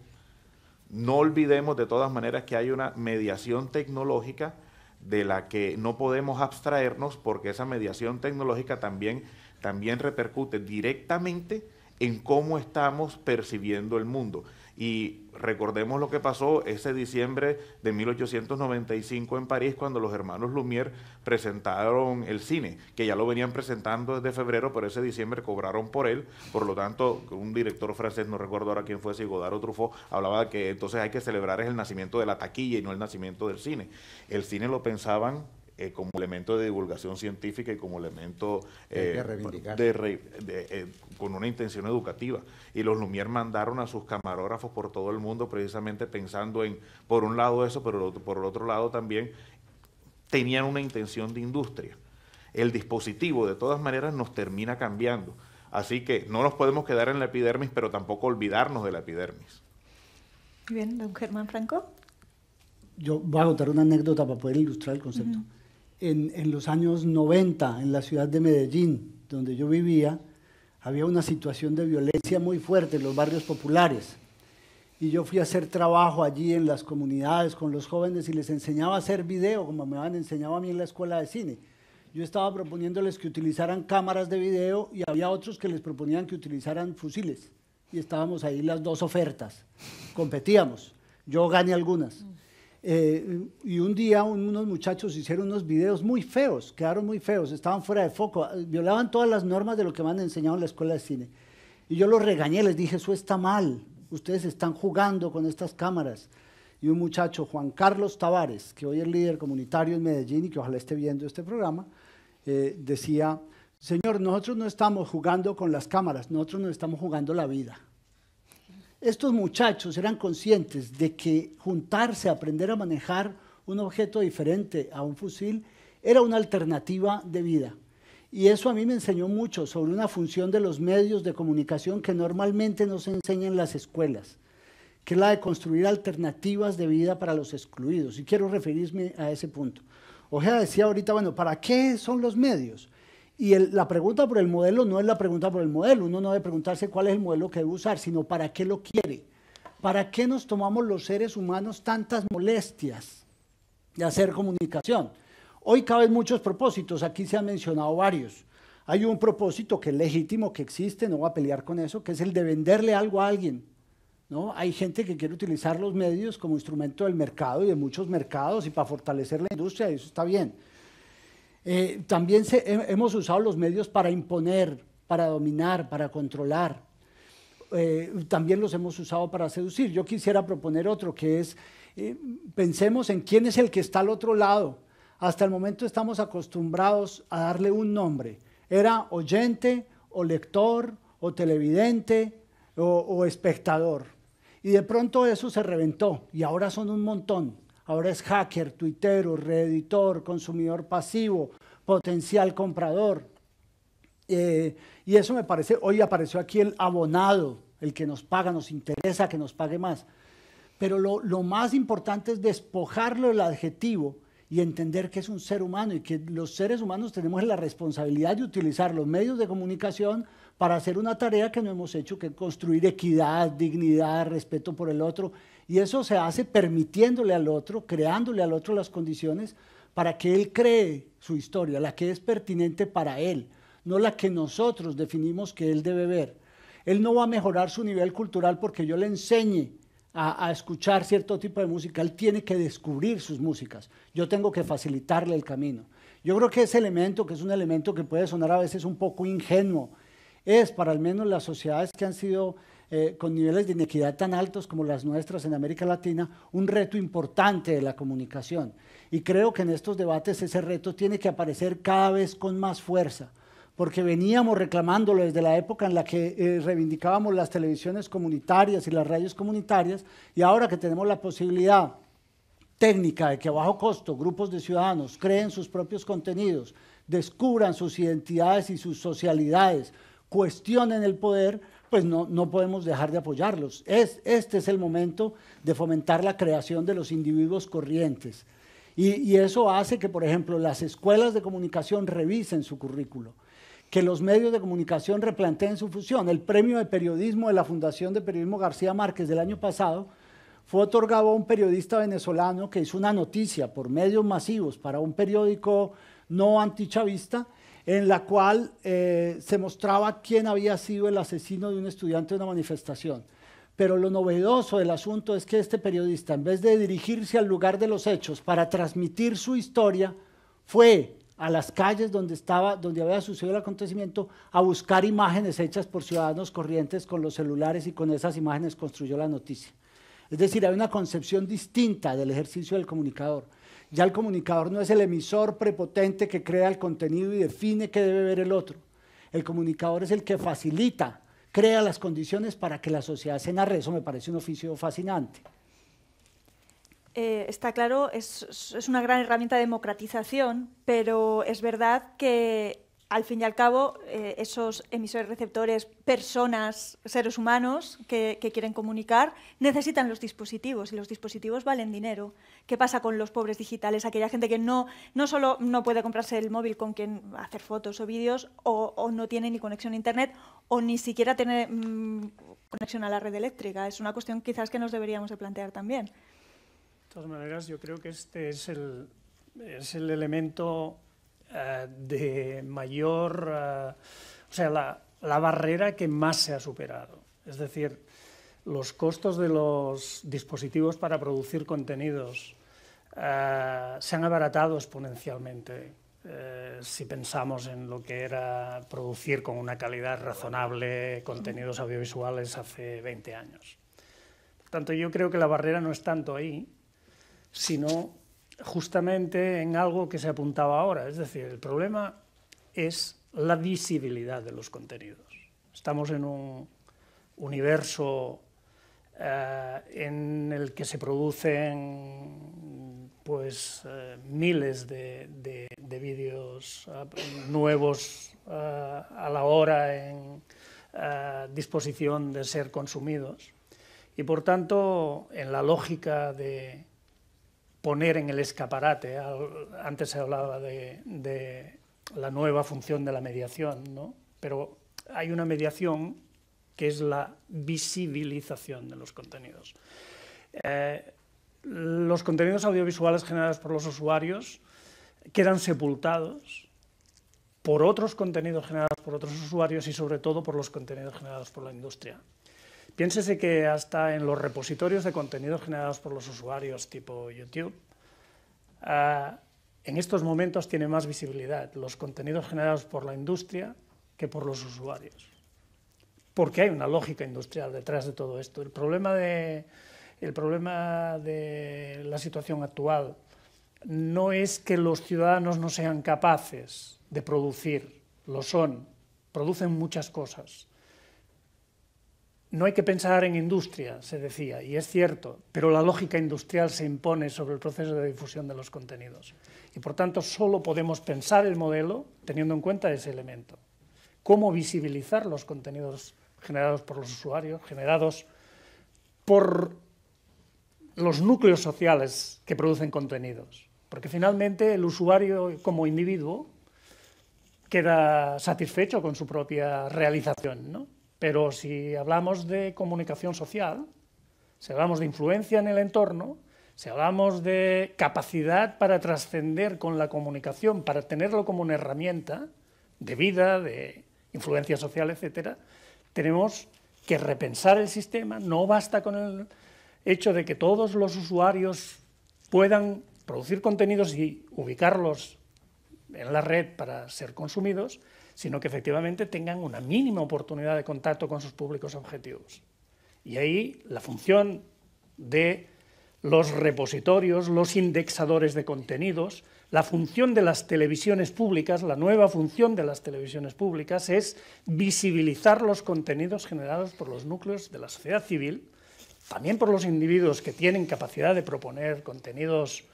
No olvidemos de todas maneras que hay una mediación tecnológica de la que no podemos abstraernos porque esa mediación tecnológica también también repercute directamente en cómo estamos percibiendo el mundo. Y recordemos lo que pasó ese diciembre de 1895 en París cuando los hermanos Lumière presentaron el cine, que ya lo venían presentando desde febrero, pero ese diciembre cobraron por él. Por lo tanto, un director francés, no recuerdo ahora quién fue, Sigodaro Truffaut, hablaba que entonces hay que celebrar el nacimiento de la taquilla y no el nacimiento del cine. El cine lo pensaban eh, como elemento de divulgación científica y como elemento eh, eh, con una intención educativa. Y los Lumière mandaron a sus camarógrafos por todo el mundo precisamente pensando en, por un lado eso, pero por el otro lado también tenían una intención de industria. El dispositivo de todas maneras nos termina cambiando. Así que no nos podemos quedar en la epidermis, pero tampoco olvidarnos de la epidermis. bien, don Germán Franco. Yo voy a contar una anécdota para poder ilustrar el concepto en, los años 90 en la ciudad de Medellín, donde yo vivía, había una situación de violencia muy fuerte en los barrios populares. Y yo fui a hacer trabajo allí en las comunidades con los jóvenes y les enseñaba a hacer video, como me habían enseñado a mí en la escuela de cine. Yo estaba proponiéndoles que utilizaran cámaras de video y había otros que les proponían que utilizaran fusiles. Y estábamos ahí las dos ofertas, competíamos. Yo gané algunas. Eh, y un día unos muchachos hicieron unos videos muy feos, quedaron muy feos, estaban fuera de foco, eh, violaban todas las normas de lo que me han enseñado en la escuela de cine. Y yo los regañé, les dije, eso está mal, ustedes están jugando con estas cámaras. Y un muchacho, Juan Carlos Tavares, que hoy es líder comunitario en Medellín y que ojalá esté viendo este programa, eh, decía, Señor, nosotros no estamos jugando con las cámaras, nosotros nos estamos jugando la vida. Estos muchachos eran conscientes de que juntarse, aprender a manejar un objeto diferente a un fusil, era una alternativa de vida. Y eso a mí me enseñó mucho sobre una función de los medios de comunicación que normalmente no se enseña en las escuelas, que es la de construir alternativas de vida para los excluidos. Y quiero referirme a ese punto. Ojeda decía ahorita, bueno, ¿para qué son los medios? Y la pregunta por el modelo no es la pregunta por el modelo. Uno no debe preguntarse cuál es el modelo que debe usar, sino para qué lo quiere. ¿Para qué nos tomamos los seres humanos tantas molestias de hacer comunicación? Hoy caben muchos propósitos, aquí se han mencionado varios. Hay un propósito que es legítimo, que existe, no voy a pelear con eso, que es el de venderle algo a alguien. ¿no? Hay gente que quiere utilizar los medios como instrumento del mercado y de muchos mercados y para fortalecer la industria, y eso está bien. Eh, también hemos usado los medios para imponer, para dominar, para controlar. Eh, también los hemos usado para seducir. Yo quisiera proponer otro, que es, eh, pensemos en quién es el que está al otro lado. Hasta el momento estamos acostumbrados a darle un nombre. Era oyente o lector o televidente o espectador. Y de pronto eso se reventó y ahora son un montón. Ahora es hacker, tuitero, reeditor, consumidor pasivo, potencial comprador. Eh, y eso me parece, hoy apareció aquí el abonado, el que nos paga, nos interesa que nos pague más. Pero lo, lo más importante es despojarlo del adjetivo y entender que es un ser humano y que los seres humanos tenemos la responsabilidad de utilizar los medios de comunicación para hacer una tarea que no hemos hecho, que construir equidad, dignidad, respeto por el otro. Y eso se hace permitiéndole al otro, creándole al otro las condiciones para que él cree su historia, la que es pertinente para él, no la que nosotros definimos que él debe ver. Él no va a mejorar su nivel cultural porque yo le enseñe a, a escuchar cierto tipo de música, él tiene que descubrir sus músicas, yo tengo que facilitarle el camino. Yo creo que ese elemento, que es un elemento que puede sonar a veces un poco ingenuo, es para al menos las sociedades que han sido eh, con niveles de inequidad tan altos como las nuestras en América Latina, un reto importante de la comunicación. Y creo que en estos debates ese reto tiene que aparecer cada vez con más fuerza, porque veníamos reclamándolo desde la época en la que eh, reivindicábamos las televisiones comunitarias y las radios comunitarias, y ahora que tenemos la posibilidad técnica de que a bajo costo grupos de ciudadanos creen sus propios contenidos, descubran sus identidades y sus socialidades, cuestionen el poder, pues no, podemos dejar de apoyarlos. Es, este es el momento de fomentar la creación de los individuos corrientes. Y, eso hace que, por ejemplo, las escuelas de comunicación revisen su currículo, que los medios de comunicación replanteen su fusión. El premio de periodismo de la Fundación de Periodismo García Márquez del año pasado fue otorgado a un periodista venezolano que hizo una noticia por medios masivos para un periódico no antichavista en la cual eh, se mostraba quién había sido el asesino de un estudiante de una manifestación. Pero lo novedoso del asunto es que este periodista, en vez de dirigirse al lugar de los hechos para transmitir su historia, fue a las calles donde, donde había sucedido el acontecimiento a buscar imágenes hechas por ciudadanos corrientes con los celulares y con esas imágenes construyó la noticia. Es decir, hay una concepción distinta del ejercicio del comunicador. Ya el comunicador no es el emisor prepotente que crea el contenido y define qué debe ver el otro. El comunicador es el que facilita, crea las condiciones para que la sociedad se narre. Eso me parece un oficio fascinante. Eh, está claro, es, es una gran herramienta de democratización, pero es verdad que al fin y al cabo, eh, esos emisores receptores, personas, seres humanos que, quieren comunicar, necesitan los dispositivos y los dispositivos valen dinero. ¿Qué pasa con los pobres digitales? Aquella gente que no, no solo no puede comprarse el móvil con quien hacer fotos o vídeos, o, no tiene ni conexión a Internet, o ni siquiera tiene mm, conexión a la red eléctrica. Es una cuestión quizás que nos deberíamos de plantear también. De todas maneras, yo creo que este es es el elemento eh, de mayor, eh, o sea, la, barrera que más se ha superado. Es decir, los costos de los dispositivos para producir contenidos eh, se han abaratado exponencialmente. si pensamos en lo que era producir con una calidad razonable contenidos audiovisuales hace 20 años. Por tanto, yo creo que la barrera no es tanto ahí, sino justamente en algo que se apuntaba ahora. Es decir, el problema es la visibilidad de los contenidos. Estamos en un universo eh, en el que se producen pues, eh, miles de, vídeos eh, nuevos a la hora en disposición de ser consumidos. Y por tanto, en la lógica de poner en el escaparate. Antes se hablaba de, la nueva función de la mediación, ¿no? pero hay una mediación que es la visibilización de los contenidos. Eh, los contenidos audiovisuales generados por los usuarios quedan sepultados por otros contenidos generados por otros usuarios y sobre todo por los contenidos generados por la industria. Piénsese que hasta en los repositorios de contenidos generados por los usuarios tipo YouTube, ah, en estos momentos tiene más visibilidad los contenidos generados por la industria que por los usuarios. Porque hay una lógica industrial detrás de todo esto. el problema de la situación actual no es que los ciudadanos no sean capaces de producir, lo son, producen muchas cosas no hay que pensar en industria, se decía, y es cierto, pero la lógica industrial se impone sobre el proceso de difusión de los contenidos. Y por tanto, solo podemos pensar el modelo teniendo en cuenta ese elemento. Cómo visibilizar los contenidos generados por los usuarios, generados por los núcleos sociales que producen contenidos. Porque finalmente el usuario como individuo queda satisfecho con su propia realización, ¿no? Pero si hablamos de comunicación social, si hablamos de influencia en el entorno, si hablamos de capacidad para trascender con la comunicación, para tenerlo como una herramienta de vida, de influencia social, etc., tenemos que repensar el sistema. No basta con el hecho de que todos los usuarios puedan producir contenidos y ubicarlos en la red para ser consumidos, sino que efectivamente tengan una mínima oportunidad de contacto con sus públicos objetivos. Y ahí la función de los repositorios, los indexadores de contenidos, la función de las televisiones públicas, la nueva función de las televisiones públicas es visibilizar los contenidos generados por los núcleos de la sociedad civil, también por los individuos que tienen capacidad de proponer contenidos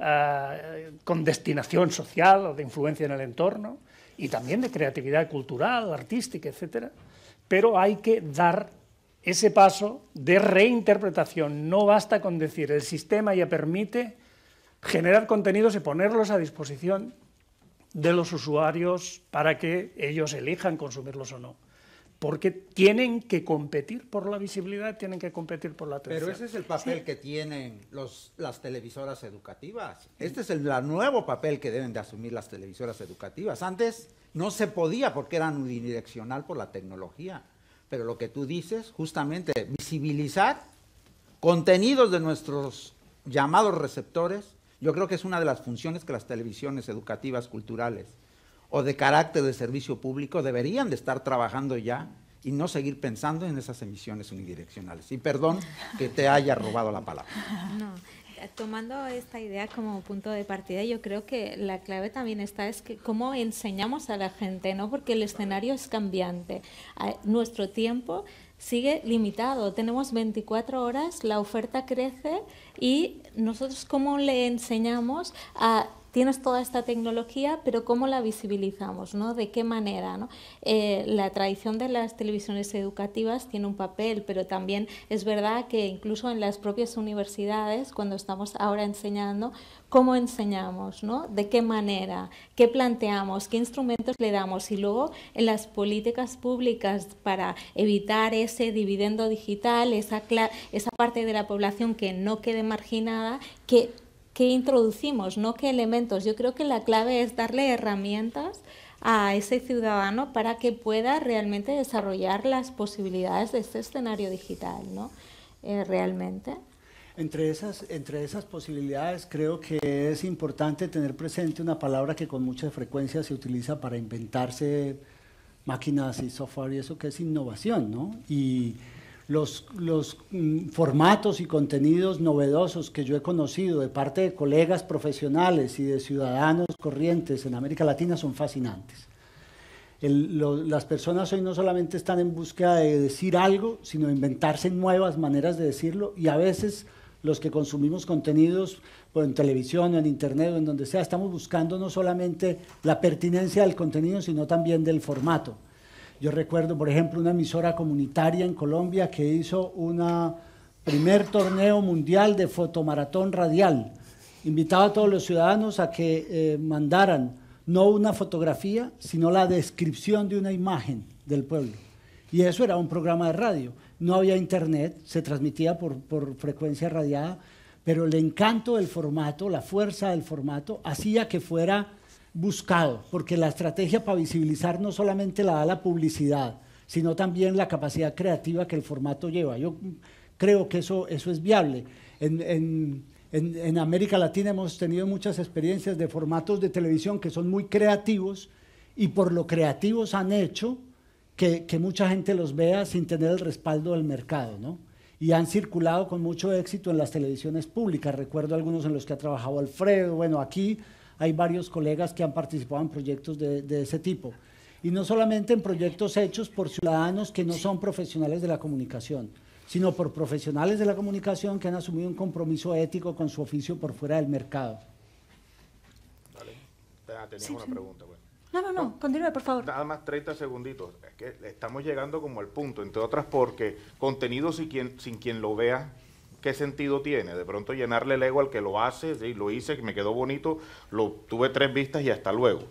ah, con destinación social o de influencia en el entorno, y también de creatividad cultural, artística, etcétera Pero hay que dar ese paso de reinterpretación. No basta con decir el sistema ya permite generar contenidos y ponerlos a disposición de los usuarios para que ellos elijan consumirlos o no porque tienen que competir por la visibilidad, tienen que competir por la atención. Pero ese es el papel que tienen las televisoras educativas. Este es el nuevo papel que deben de asumir las televisoras educativas. Antes no se podía porque eran unidireccional por la tecnología. Pero lo que tú dices, justamente, visibilizar contenidos de nuestros llamados receptores, yo creo que es una de las funciones que las televisiones educativas culturales o de carácter de servicio público deberían de estar trabajando ya y no seguir pensando en esas emisiones unidireccionales. Y perdón que te haya robado la palabra. [LAUGHS] No, tomando esta idea como punto de partida, yo creo que la clave también está es que cómo enseñamos a la gente, ¿no? Porque el escenario es cambiante. Ah, nuestro tiempo sigue limitado. Tenemos 24 horas, la oferta crece y nosotros cómo le enseñamos a tienes toda esta tecnología, pero ¿cómo la visibilizamos? ¿no? ¿De qué manera? Eh, la tradición de las televisiones educativas tiene un papel, pero también es verdad que incluso en las propias universidades, cuando estamos ahora enseñando, ¿cómo enseñamos? ¿no? ¿De qué manera? ¿Qué planteamos? ¿Qué instrumentos le damos? Y luego en las políticas públicas para evitar ese dividendo digital, esa, esa parte de la población que no quede marginada, que qué introducimos, no qué elementos. Yo creo que la clave es darle herramientas a ese ciudadano para que pueda realmente desarrollar las posibilidades de este escenario digital, ¿no? Eh, realmente. Entre esas, entre esas posibilidades creo que es importante tener presente una palabra que con mucha frecuencia se utiliza para inventarse máquinas y software y eso que es innovación, ¿no? Y, los, mm, formatos y contenidos novedosos que yo he conocido de parte de colegas profesionales y de ciudadanos corrientes en América Latina son fascinantes. las personas hoy no solamente están en búsqueda de decir algo, sino inventarse nuevas maneras de decirlo y a veces los que consumimos contenidos en televisión o en internet o en donde sea, estamos buscando no solamente la pertinencia del contenido, sino también del formato. Yo recuerdo, por ejemplo, una emisora comunitaria en Colombia que hizo un primer torneo mundial de fotomaratón radial. Invitaba a todos los ciudadanos a que eh, mandaran no una fotografía, sino la descripción de una imagen del pueblo. Y eso era un programa de radio. No había internet, se transmitía por, por frecuencia radiada, pero el encanto del formato, la fuerza del formato, hacía que fuera buscado, porque la estrategia para visibilizar no solamente la da la publicidad, sino también la capacidad creativa que el formato lleva. Yo creo que eso, eso es viable. En, en, en, América Latina hemos tenido muchas experiencias de formatos de televisión que son muy creativos y por lo creativos han hecho que, que mucha gente los vea sin tener el respaldo del mercado, ¿no? y han circulado con mucho éxito en las televisiones públicas. Recuerdo algunos en los que ha trabajado Alfredo, bueno, aquí hay varios colegas que han participado en proyectos de, ese tipo. Y no solamente en proyectos hechos por ciudadanos que no son profesionales de la comunicación, sino por profesionales de la comunicación que han asumido un compromiso ético con su oficio por fuera del mercado. Dale, tenía una pregunta. Pues. No, no, no, continúe, por favor. Nada más 30 segunditos. Es que estamos llegando como al punto, entre otras porque contenido sin quien lo vea ¿qué sentido tiene? De pronto llenarle el ego al que lo hace, lo hice, me quedó bonito, lo tuve tres vistas y hasta luego.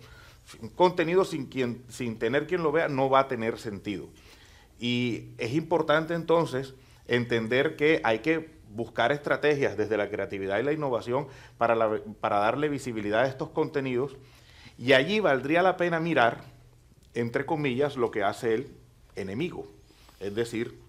Un contenido sin, quien, sin tener quien lo vea no va a tener sentido. Y es importante entonces entender que hay que buscar estrategias desde la creatividad y la innovación para, para darle visibilidad a estos contenidos. Y allí valdría la pena mirar, entre comillas, lo que hace el enemigo, es decir,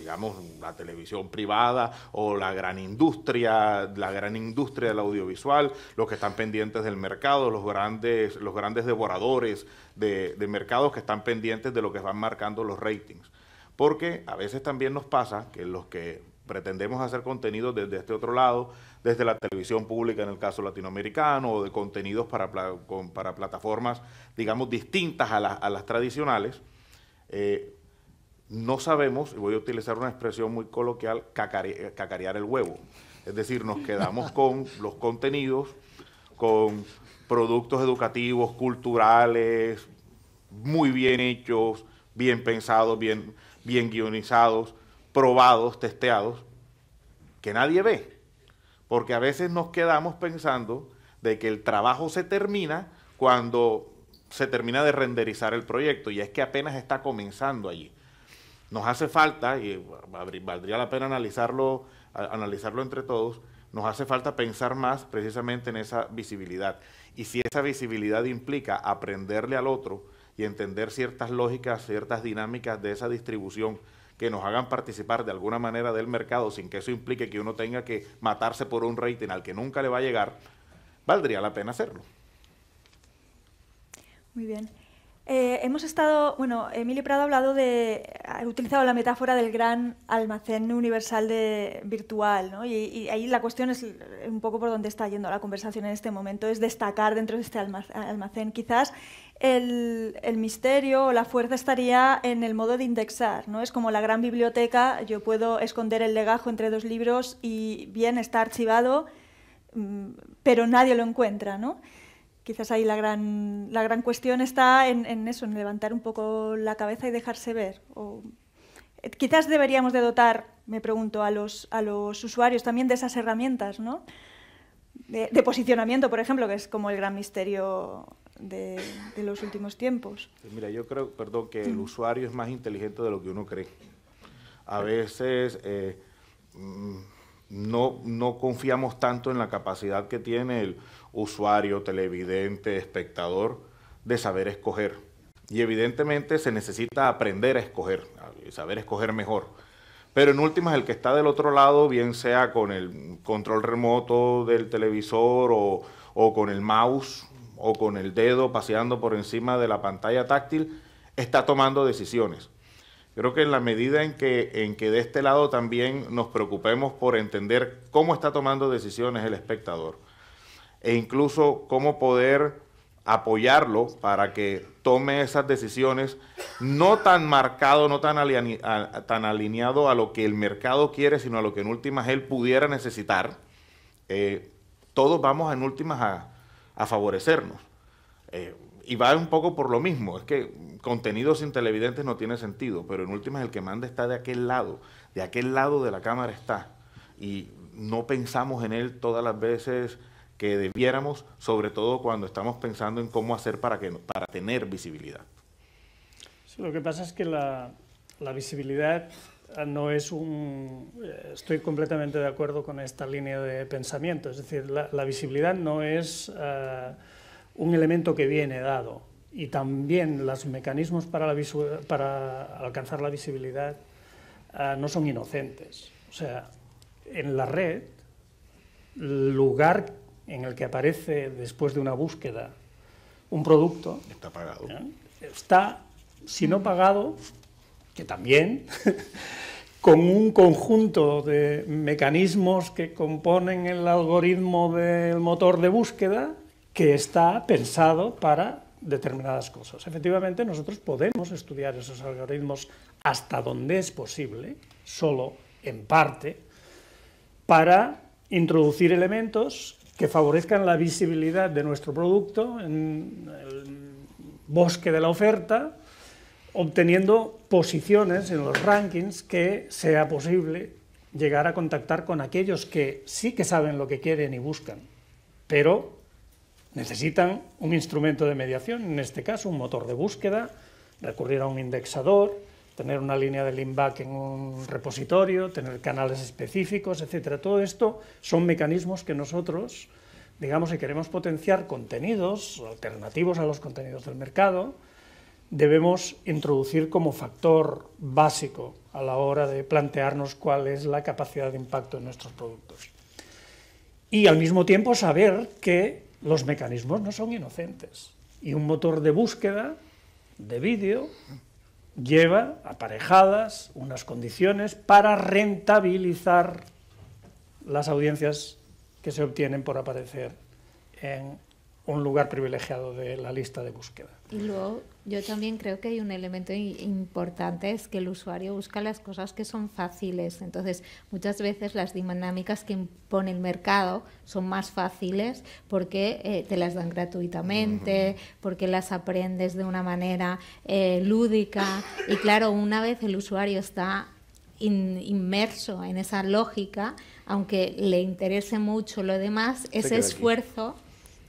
digamos, la televisión privada o la gran industria, la gran industria del audiovisual, los que están pendientes del mercado, los grandes, los grandes devoradores de, mercados que están pendientes de lo que van marcando los ratings. Porque a veces también nos pasa que los que pretendemos hacer contenido desde este otro lado, desde la televisión pública en el caso latinoamericano, o de contenidos para, para plataformas, digamos, distintas a, a las tradicionales, eh, no sabemos, y voy a utilizar una expresión muy coloquial, eh, cacarear el huevo. Es decir, nos quedamos [LAUGHS] con los contenidos, con productos educativos, culturales, muy bien hechos, bien pensados, bien guionizados, probados, testeados, que nadie ve. Porque a veces nos quedamos pensando de que el trabajo se termina cuando se termina de renderizar el proyecto y es que apenas está comenzando allí nos hace falta, y valdría la pena analizarlo, analizarlo entre todos, nos hace falta pensar más precisamente en esa visibilidad. Y si esa visibilidad implica aprenderle al otro y entender ciertas lógicas, ciertas dinámicas de esa distribución que nos hagan participar de alguna manera del mercado sin que eso implique que uno tenga que matarse por un rating al que nunca le va a llegar, valdría la pena hacerlo. Muy bien. Eh, hemos estado, bueno, Emilio Prado ha hablado de, ha utilizado la metáfora del gran almacén universal virtual, Y, ahí la cuestión es un poco por dónde está yendo la conversación en este momento, es destacar dentro de este almacén. Quizás el, misterio o la fuerza estaría en el modo de indexar, ¿no? Es como la gran biblioteca, yo puedo esconder el legajo entre dos libros y bien está archivado, mm, pero nadie lo encuentra, ¿no? quizás ahí la gran, la gran cuestión está en, eso, en levantar un poco la cabeza y dejarse ver. O, eh, quizás deberíamos de dotar, me pregunto, a los, a los usuarios también de esas herramientas, ¿no? De, posicionamiento, por ejemplo, que es como el gran misterio de, los últimos tiempos. Mira, yo creo, perdón, que el mm. usuario es más inteligente de lo que uno cree. A veces... Eh, mm, no, confiamos tanto en la capacidad que tiene el usuario, televidente, espectador de saber escoger. Y evidentemente se necesita aprender a escoger, saber escoger mejor. Pero en últimas, el que está del otro lado, bien sea con el control remoto del televisor o con el mouse o con el dedo paseando por encima de la pantalla táctil, está tomando decisiones. Creo que en la medida en que, en que de este lado también nos preocupemos por entender cómo está tomando decisiones el espectador e incluso cómo poder apoyarlo para que tome esas decisiones no tan marcado, no tan, alineado a lo que el mercado quiere, sino a lo que en últimas él pudiera necesitar, eh, todos vamos en últimas a, favorecernos. Eh, y va un poco por lo mismo, es que contenido sin televidentes no tiene sentido, pero en últimas el que manda está de aquel lado, de aquel lado de la cámara está. Y no pensamos en él todas las veces que debiéramos, sobre todo cuando estamos pensando en cómo hacer para, que, para tener visibilidad. lo que pasa es que la, visibilidad ah, no es un... Eh, estoy completamente de acuerdo con esta línea de pensamiento, es decir, la, visibilidad no es ah, un elemento que viene dado y también los mecanismos para, la para alcanzar la visibilidad eh, no son inocentes. O sea, en la red, el lugar en el que aparece después de una búsqueda un producto... Está pagado. ¿eh? Está, si no pagado, que también, [LAUGHS] con un conjunto de mecanismos que componen el algoritmo del motor de búsqueda que está pensado para determinadas cosas. Efectivamente, nosotros podemos estudiar esos algoritmos hasta donde es posible, solo en parte, para introducir elementos que favorezcan la visibilidad de nuestro producto en el bosque de la oferta, obteniendo posiciones en los rankings que sea posible llegar a contactar con aquellos que sí que saben lo que quieren y buscan, pero Necesitan un instrumento de mediación, en este caso un motor de búsqueda, recurrir a un indexador, tener una línea de linkback en un repositorio, tener canales específicos, etcétera. Todo esto son mecanismos que nosotros, digamos, si queremos potenciar contenidos alternativos a los contenidos del mercado, debemos introducir como factor básico a la hora de plantearnos cuál es la capacidad de impacto de nuestros productos. Y al mismo tiempo saber que los mecanismos no son inocentes. Y un motor de búsqueda de vídeo lleva aparejadas unas condiciones para rentabilizar las audiencias que se obtienen por aparecer en un lugar privilegiado de la lista de búsqueda. Y luego yo también creo que hay un elemento importante, es que el usuario busca las cosas que son fáciles. Entonces, muchas veces las dinámicas que impone el mercado son más fáciles porque eh, te las dan gratuitamente, porque las aprendes de una manera eh, lúdica. Y claro, una vez el usuario está inmerso en esa lógica, aunque le interese mucho lo demás, ese esfuerzo...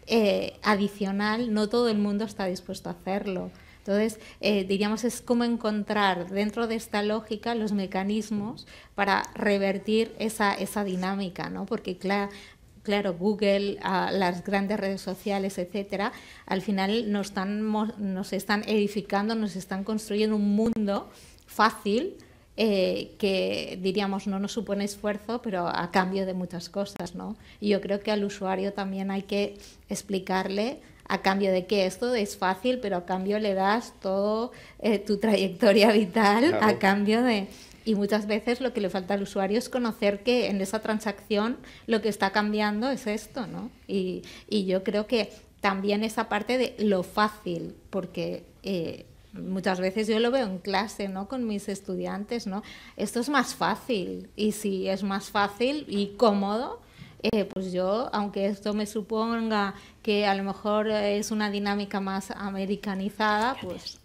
Eh, adicional, no todo el mundo está dispuesto a hacerlo. Entonces, eh, diríamos, es cómo encontrar dentro de esta lógica los mecanismos para revertir esa, esa dinámica, ¿no? Porque, claro, Google, ah, las grandes redes sociales, etcétera, al final nos están, nos están edificando, nos están construyendo un mundo fácil, eh, que diríamos no nos supone esfuerzo, pero a cambio de muchas cosas, ¿no? Y yo creo que al usuario también hay que explicarle a cambio de que esto es fácil, pero a cambio le das todo eh, tu trayectoria vital a cambio de... Y muchas veces lo que le falta al usuario es conocer que en esa transacción lo que está cambiando es esto, ¿no? Y, y yo creo que también esa parte de lo fácil, porque eh, muchas veces yo lo veo en clase, ¿no? Con mis estudiantes, ¿no? Esto es más fácil y si es más fácil y cómodo, eh, pues yo, aunque esto me suponga que a lo mejor es una dinámica más americanizada, pues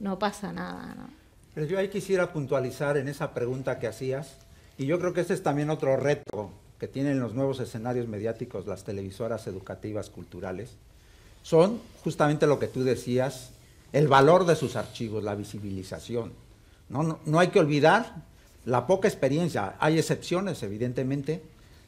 no pasa nada, ¿no? Pero yo ahí quisiera puntualizar en esa pregunta que hacías y yo creo que este es también otro reto que tienen los nuevos escenarios mediáticos las televisoras educativas culturales. Son justamente lo que tú decías, el valor de sus archivos, la visibilización. No, hay que olvidar la poca experiencia, hay excepciones evidentemente,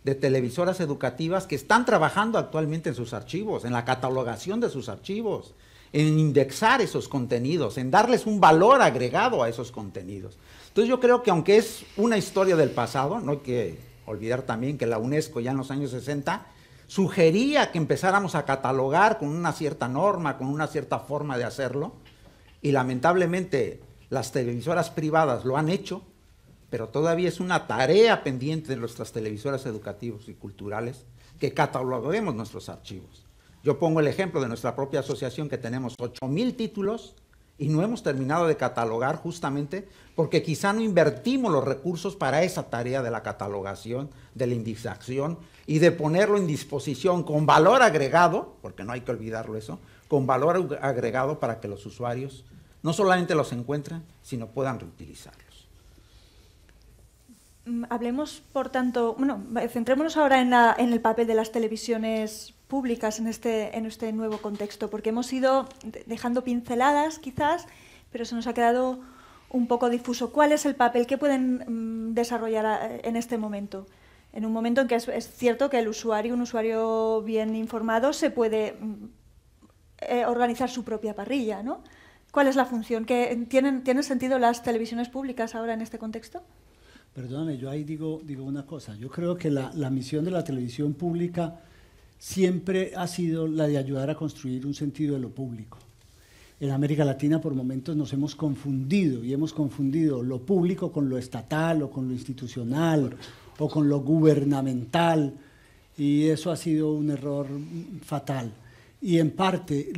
de televisoras educativas que están trabajando actualmente en sus archivos, en la catalogación de sus archivos, en indexar esos contenidos, en darles un valor agregado a esos contenidos. Entonces yo creo que aunque es una historia del pasado, no hay que olvidar también que la UNESCO ya en los años 60 sugería que empezáramos a catalogar con una cierta norma, con una cierta forma de hacerlo, y lamentablemente las televisoras privadas lo han hecho, pero todavía es una tarea pendiente de nuestras televisoras educativas y culturales que cataloguemos nuestros archivos. Yo pongo el ejemplo de nuestra propia asociación que tenemos 8.000 títulos y no hemos terminado de catalogar justamente porque quizá no invertimos los recursos para esa tarea de la catalogación, de la indexación y de ponerlo en disposición con valor agregado, porque no hay que olvidarlo eso, con valor agregado para que los usuarios no solamente los encuentren, sino puedan reutilizarlos. Mm, hablemos, por tanto, bueno, centrémonos ahora en, en el papel de las televisiones públicas en este, en este nuevo contexto, porque hemos ido dejando pinceladas quizás, pero se nos ha quedado un poco difuso. ¿Cuál es el papel que pueden mm, desarrollar ah, en este momento? En un momento en que es, cierto que el usuario, un usuario bien informado, se puede mm, eh, organizar su propia parrilla, ¿no? ¿Cuál es la función? que tienen, sentido las televisiones públicas ahora en este contexto? Perdóname, yo ahí digo, digo una cosa. Yo creo que la, la misión de la televisión pública siempre ha sido la de ayudar a construir un sentido de lo público. En América Latina por momentos nos hemos confundido y hemos confundido lo público con lo estatal o con lo institucional o con lo gubernamental y eso ha sido un error fatal. Y en parte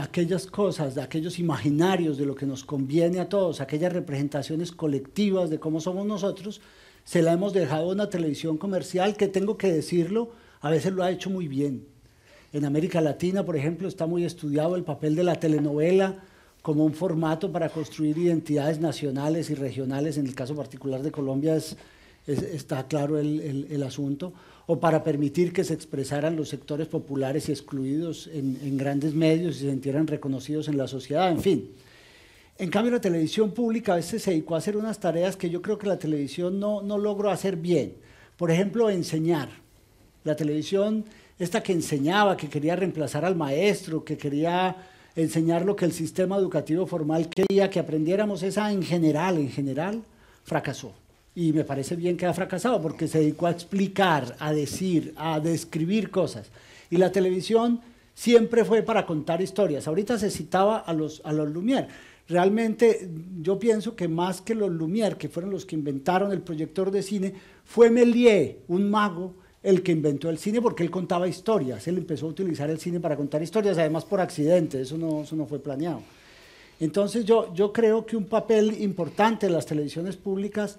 aquellas cosas, aquellos imaginarios de lo que nos conviene a todos, aquellas representaciones colectivas de cómo somos nosotros, se la hemos dejado a una televisión comercial que tengo que decirlo, a veces lo ha hecho muy bien. En América Latina, por ejemplo, está muy estudiado el papel de la telenovela como un formato para construir identidades nacionales y regionales, en el caso particular de Colombia está claro el, asunto, o para permitir que se expresaran los sectores populares y excluidos en, grandes medios y se sintieran reconocidos en la sociedad, en fin. En cambio, la televisión pública a veces se dedicó a hacer unas tareas que yo creo que la televisión no, no logró hacer bien. Por ejemplo, enseñar la televisión, esta que enseñaba, que quería reemplazar al maestro, que quería enseñar lo que el sistema educativo formal quería que aprendiéramos, esa en general, en general, fracasó. Y me parece bien que ha fracasado porque se dedicó a explicar, a decir, a describir cosas. Y la televisión siempre fue para contar historias. Ahorita se citaba a los, a los Lumière. Realmente yo pienso que más que los Lumière, que fueron los que inventaron el proyector de cine, fue Méliès, un mago el que inventó el cine porque él contaba historias, él empezó a utilizar el cine para contar historias, además por accidente, eso no, fue planeado. Entonces yo, yo creo que un papel importante de las televisiones públicas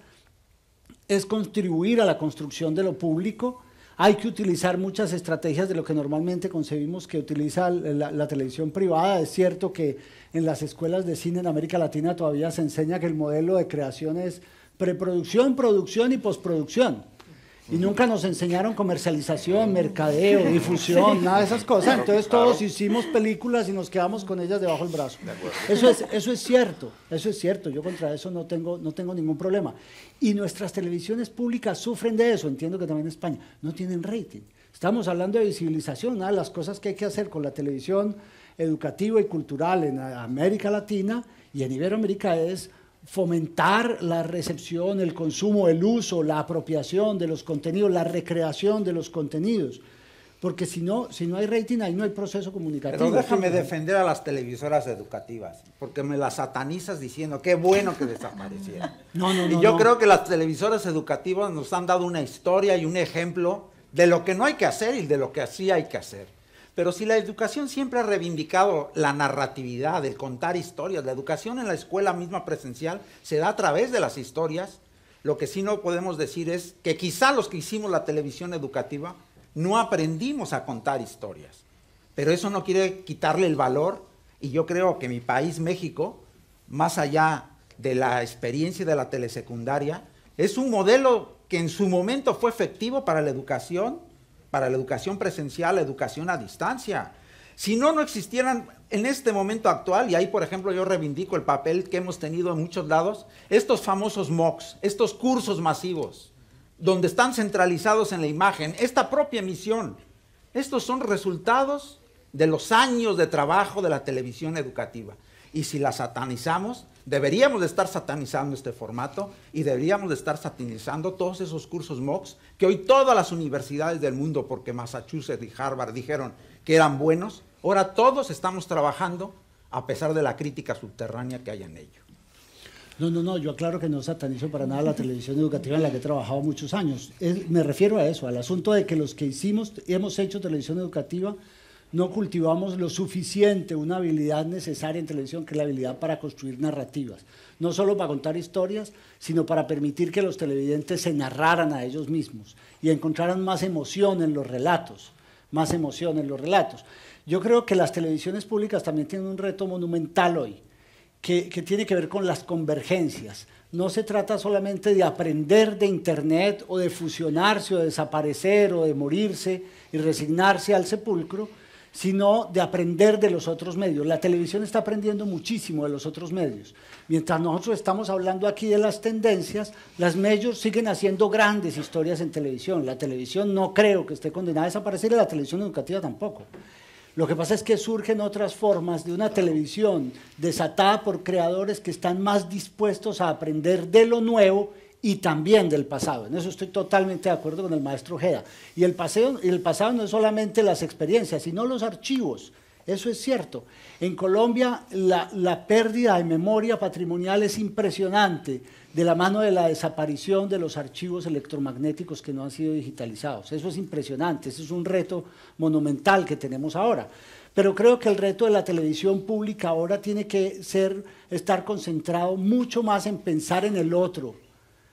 es contribuir a la construcción de lo público, hay que utilizar muchas estrategias de lo que normalmente concebimos que utiliza la, televisión privada. Es cierto que en las escuelas de cine en América Latina todavía se enseña que el modelo de creación es preproducción, producción y postproducción. Y nunca nos enseñaron comercialización, mercadeo, difusión, nada de esas cosas. Entonces todos hicimos películas y nos quedamos con ellas debajo del brazo. Eso es, eso es cierto, eso es cierto. Yo contra eso no tengo, no tengo ningún problema. Y nuestras televisiones públicas sufren de eso. Entiendo que también en España no tienen rating. Estamos hablando de visibilización, una de las cosas que hay que hacer con la televisión educativa y cultural en América Latina y en Iberoamérica es fomentar la recepción, el consumo, el uso, la apropiación de los contenidos, la recreación de los contenidos. Porque si no, si no hay rating, ahí no hay proceso comunicativo. Pero déjame defender a las televisoras educativas, porque me las satanizas diciendo qué bueno que desaparecieron. [LAUGHS] no, Y yo creo que las televisoras educativas nos han dado una historia y un ejemplo de lo que no hay que hacer y de lo que sí hay que hacer. Pero si la educación siempre ha reivindicado la narratividad, el contar historias, la educación en la escuela misma presencial se da a través de las historias, lo que sí no podemos decir es que quizá los que hicimos la televisión educativa no aprendimos a contar historias. Pero eso no quiere quitarle el valor y yo creo que mi país, México, más allá de la experiencia de la telesecundaria, es un modelo que en su momento fue efectivo para la educación para la educación presencial, la educación a distancia. Si no, no existieran en este momento actual, y ahí por ejemplo yo reivindico el papel que hemos tenido en muchos lados, estos famosos MOOCs, estos cursos masivos, donde están centralizados en la imagen, esta propia emisión, estos son resultados de los años de trabajo de la televisión educativa. Y si la satanizamos, Deberíamos de estar satanizando este formato y deberíamos de estar satanizando todos esos cursos MOOCs que hoy todas las universidades del mundo, porque Massachusetts y Harvard dijeron que eran buenos, ahora todos estamos trabajando a pesar de la crítica subterránea que hay en ello. No, no, no, yo aclaro que no satanizo para nada la televisión educativa en la que he trabajado muchos años. me refiero a eso, al asunto de que los que hicimos, hemos hecho televisión educativa, no cultivamos lo suficiente una habilidad necesaria en televisión, que es la habilidad para construir narrativas. No solo para contar historias, sino para permitir que los televidentes se narraran a ellos mismos y encontraran más emoción en los relatos, más emoción en los relatos. Yo creo que las televisiones públicas también tienen un reto monumental hoy, que, tiene que ver con las convergencias. No se trata solamente de aprender de Internet o de fusionarse o de desaparecer o de morirse y resignarse al sepulcro, sino de aprender de los otros medios. La televisión está aprendiendo muchísimo de los otros medios. Mientras nosotros estamos hablando aquí de las tendencias, las medios siguen haciendo grandes historias en televisión. La televisión no creo que esté condenada a desaparecer y la televisión educativa tampoco. Lo que pasa es que surgen otras formas de una televisión desatada por creadores que están más dispuestos a aprender de lo nuevo y también del pasado. En eso estoy totalmente de acuerdo con el maestro Ojeda. Y el, paseo, el pasado no es solamente las experiencias, sino los archivos. Eso es cierto. En Colombia la, la, pérdida de memoria patrimonial es impresionante de la mano de la desaparición de los archivos electromagnéticos que no han sido digitalizados. Eso es impresionante, ese es un reto monumental que tenemos ahora. Pero creo que el reto de la televisión pública ahora tiene que ser estar concentrado mucho más en pensar en el otro,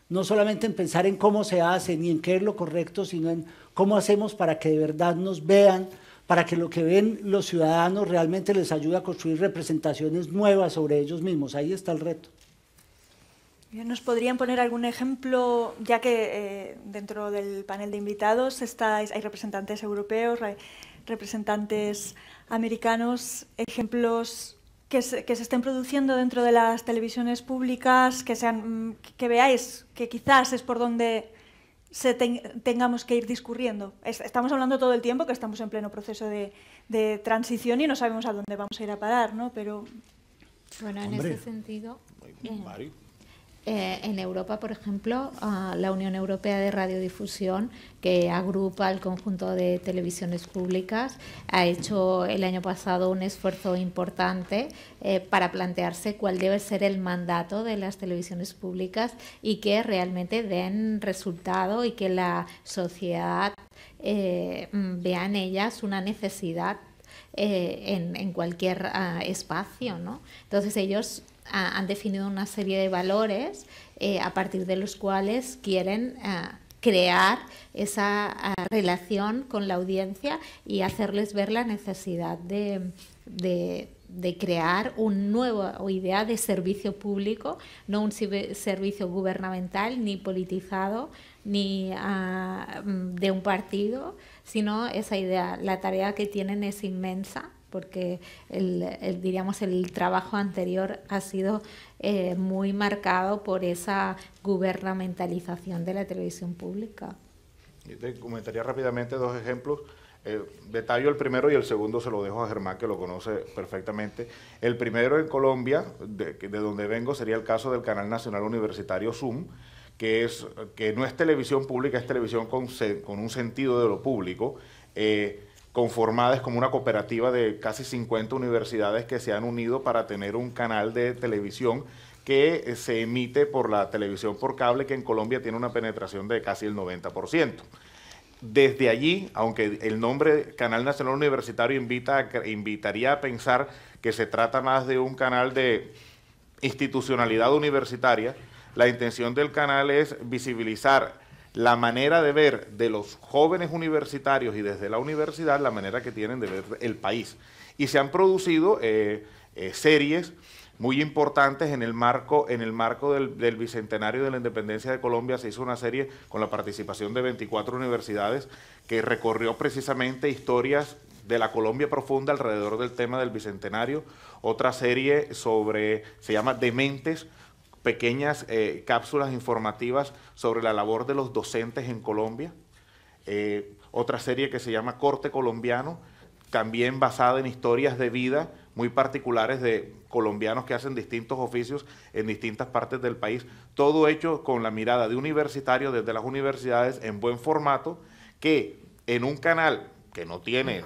no solamente en pensar en cómo se hace ni en qué es lo correcto, sino en cómo hacemos para que de verdad nos vean, para que lo que ven los ciudadanos realmente les ayude a construir representaciones nuevas sobre ellos mismos. Ahí está el reto. ¿Nos podrían poner algún ejemplo, ya que eh, dentro del panel de invitados estáis hay representantes europeos, representantes americanos, ejemplos que se, estén produciendo dentro de las televisiones públicas, que, sean, mm, que veáis que quizás es por donde se tengamos que ir discurriendo. estamos hablando todo el tiempo que estamos en pleno proceso de, transición y no sabemos a dónde vamos a ir a parar, ¿no? Pero... Bueno, en ese sentido... Eh, en Europa, por ejemplo, ah, la Unión Europea de Radiodifusión, que agrupa el conjunto de televisiones públicas, ha hecho el año pasado un esfuerzo importante eh, para plantearse cuál debe ser el mandato de las televisiones públicas y que realmente den resultado y que la sociedad eh, mm, vea en ellas una necesidad en, cualquier ah, espacio. ¿no? Entonces ellos han definido una serie de valores eh, a partir de los cuales quieren eh, crear esa eh, relación con la audiencia y hacerles ver la necesidad de, crear una nueva idea de servicio público, no un servicio gubernamental ni politizado ni ah, mm, de un partido, sino esa idea. La tarea que tienen es inmensa porque el, diríamos el trabajo anterior ha sido eh, muy marcado por esa gubernamentalización de la televisión pública. Yo te comentaría rápidamente dos ejemplos. detallo eh, el primero y el segundo se lo dejo a Germán, que lo conoce perfectamente. El primero en Colombia, de, donde vengo, sería el caso del Canal Nacional Universitario Zoom, que, es, que no es televisión pública, es televisión con, con un sentido de lo público. Eh, conformadas como una cooperativa de casi 50 universidades que se han unido para tener un canal de televisión que eh, se emite por la televisión por cable, que en Colombia tiene una penetración de casi el 90%. Desde allí, aunque el nombre Canal Nacional Universitario invita invitaría a pensar que se trata más de un canal de institucionalidad universitaria, la intención del canal es visibilizar la manera de ver de los jóvenes universitarios y desde la universidad la manera que tienen de ver el país. Y se han producido eh, eh, series muy importantes en el marco, en el marco del, del, Bicentenario de la Independencia de Colombia. Se hizo una serie con la participación de 24 universidades que recorrió precisamente historias de la Colombia profunda alrededor del tema del Bicentenario. Otra serie sobre, se llama Dementes, pequeñas eh, cápsulas informativas sobre la labor de los docentes en Colombia. Eh, otra serie que se llama Corte Colombiano, también basada en historias de vida muy particulares de colombianos que hacen distintos oficios en distintas partes del país, todo hecho con la mirada de universitario desde las universidades en buen formato, que en un canal que no tiene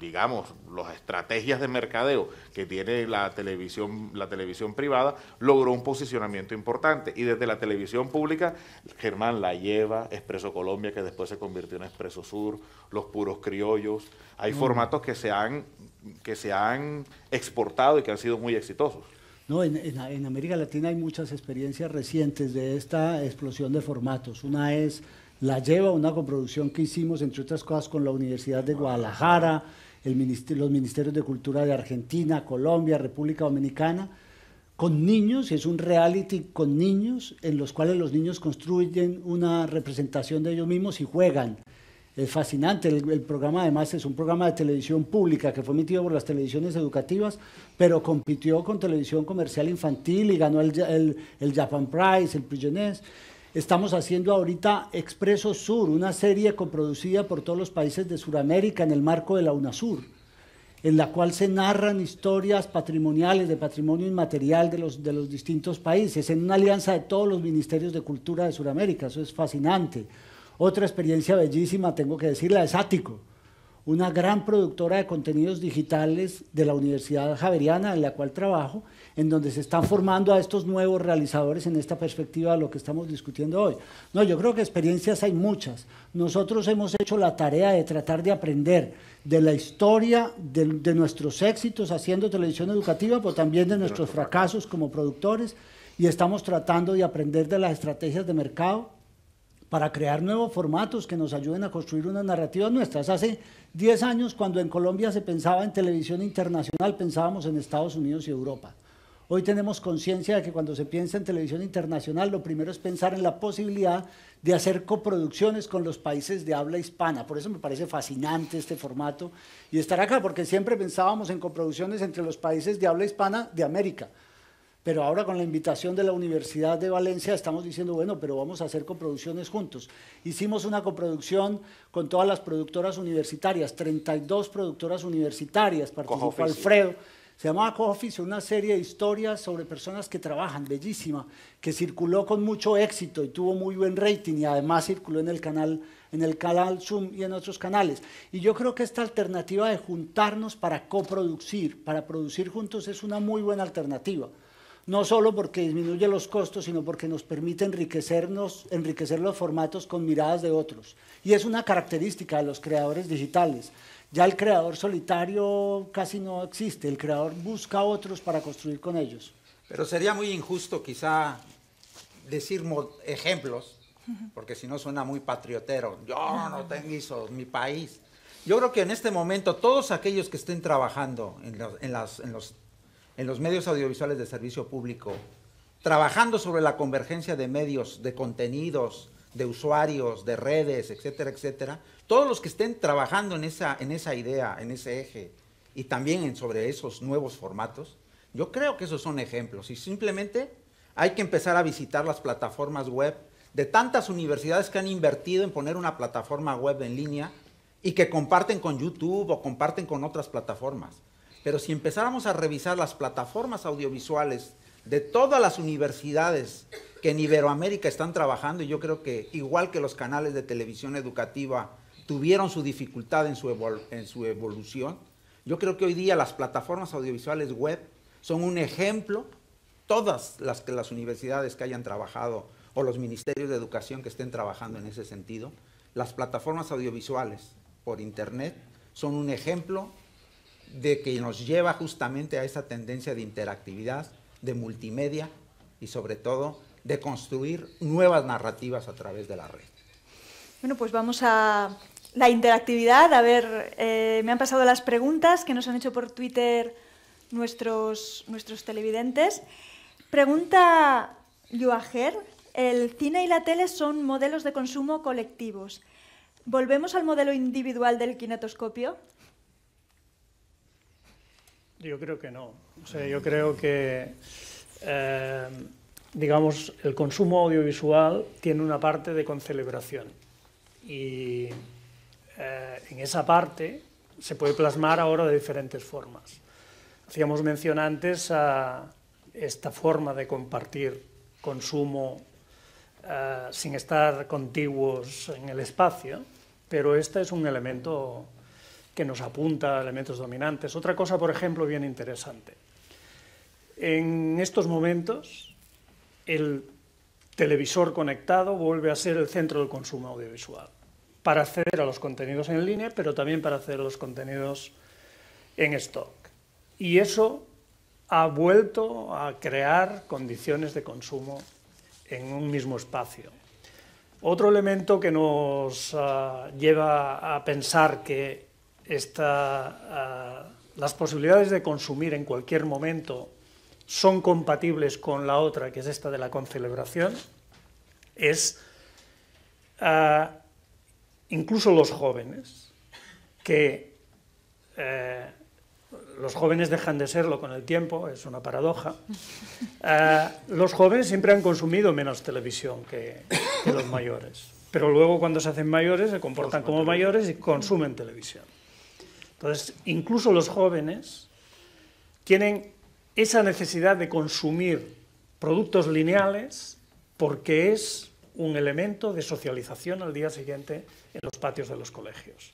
digamos, las estrategias de mercadeo que tiene la televisión, la televisión privada, logró un posicionamiento importante. Y desde la televisión pública, Germán La Lleva, Expreso Colombia, que después se convirtió en Expreso Sur, Los Puros Criollos, hay mm. formatos que se, han, que se han exportado y que han sido muy exitosos. No, en, en, América Latina hay muchas experiencias recientes de esta explosión de formatos. Una es La Lleva, una coproducción que hicimos, entre otras cosas, con la Universidad de Guadalajara los ministerios de cultura de Argentina, Colombia, República Dominicana, con niños, es un reality con niños en los cuales los niños construyen una representación de ellos mismos y juegan. Es fascinante, el, programa además es un programa de televisión pública que fue emitido por las televisiones educativas, pero compitió con televisión comercial infantil y ganó el, el, Japan Prize, el Prisionés. Estamos haciendo ahorita Expreso Sur, una serie coproducida por todos los países de Sudamérica en el marco de la UNASUR, en la cual se narran historias patrimoniales de patrimonio inmaterial de los, distintos países, en una alianza de todos los ministerios de cultura de Sudamérica. Eso es fascinante. Otra experiencia bellísima, tengo que decirla, es Ático, una gran productora de contenidos digitales de la Universidad Javeriana en la cual trabajo en donde se están formando a estos nuevos realizadores en esta perspectiva de lo que estamos discutiendo hoy. No, yo creo que experiencias hay muchas. Nosotros hemos hecho la tarea de tratar de aprender de la historia de, nuestros éxitos haciendo televisión educativa, pero también de nuestros fracasos como productores y estamos tratando de aprender de las estrategias de mercado para crear nuevos formatos que nos ayuden a construir una narrativa nuestra. Hace 10 años, cuando en Colombia se pensaba en televisión internacional, pensábamos en Estados Unidos y Europa. Hoy tenemos conciencia de que cuando se piensa en televisión internacional, lo primero es pensar en la posibilidad de hacer coproducciones con los países de habla hispana. Por eso me parece fascinante este formato y estar acá, porque siempre pensábamos en coproducciones entre los países de habla hispana de América. Pero ahora con la invitación de la Universidad de Valencia estamos diciendo, bueno, pero vamos a hacer coproducciones juntos. Hicimos una coproducción con todas las productoras universitarias, 32 productoras universitarias, participó Alfredo se llamaba Co-Office, una serie de historias sobre personas que trabajan, bellísima, que circuló con mucho éxito y tuvo muy buen rating y además circuló en el canal en el canal Zoom y en otros canales. Y yo creo que esta alternativa de juntarnos para coproducir, para producir juntos, es una muy buena alternativa no solo porque disminuye los costos, sino porque nos permite enriquecernos, enriquecer los formatos con miradas de otros. Y es una característica de los creadores digitales. Ya el creador solitario casi no existe, el creador busca otros para construir con ellos. Pero sería muy injusto quizá decir ejemplos, porque si no suena muy patriotero. Yo no tengo eso, mi país. Yo creo que en este momento todos aquellos que estén trabajando en en los en los medios audiovisuales de servicio público, trabajando sobre la convergencia de medios, de contenidos, de usuarios, de redes, etcétera, etcétera, todos los que estén trabajando en esa, en esa idea, en ese eje, y también en, sobre esos nuevos formatos, yo creo que esos son ejemplos. Y simplemente hay que empezar a visitar las plataformas web de tantas universidades que han invertido en poner una plataforma web en línea y que comparten con YouTube o comparten con otras plataformas. Pero si empezáramos a revisar las plataformas audiovisuales de todas las universidades que en Iberoamérica están trabajando, yo creo que igual que los canales de televisión educativa tuvieron su dificultad en su, evolución, yo creo que hoy día las plataformas audiovisuales web son un ejemplo, todas las que las universidades que hayan trabajado o los ministerios de educación que estén trabajando en ese sentido, las plataformas audiovisuales por internet son un ejemplo de que nos lleva justamente a esa tendencia de interactividad, de multimedia y sobre todo de construir nuevas narrativas a través de la red. Bueno, pues vamos a la interactividad. A ver, eh, me han pasado las preguntas que nos han hecho por Twitter nuestros, nuestros televidentes. Pregunta Joager, el cine y la tele son modelos de consumo colectivos. ¿Volvemos al modelo individual del kinetoscopio? Yo creo que no. yo creo que, eh, digamos, el consumo audiovisual tiene una parte de concelebración. Y eh, en esa parte se puede plasmar ahora de diferentes formas. Hacíamos mención antes a esta forma de compartir consumo eh, sin estar contiguos en el espacio, pero este es un elemento que nos apunta a elementos dominantes. Otra cosa, por ejemplo, bien interesante. En estos momentos, el televisor conectado vuelve a ser el centro del consumo audiovisual, para acceder a los contenidos en línea, pero también para acceder a los contenidos en stock. Y eso ha vuelto a crear condiciones de consumo en un mismo espacio. Otro elemento que nos ah, lleva a pensar que Ah, las posibilidades de consumir en cualquier momento son compatibles con la otra, que es esta de la concelebración, es ah, incluso los jóvenes, que eh, los jóvenes dejan de serlo con el tiempo, es una paradoja, ah, los jóvenes siempre han consumido menos televisión que los mayores, pero luego cuando se hacen mayores se comportan como mayores y consumen televisión. Entonces, incluso los jóvenes tienen esa necesidad de consumir productos lineales porque es un elemento de socialización al día siguiente en los patios de los colegios.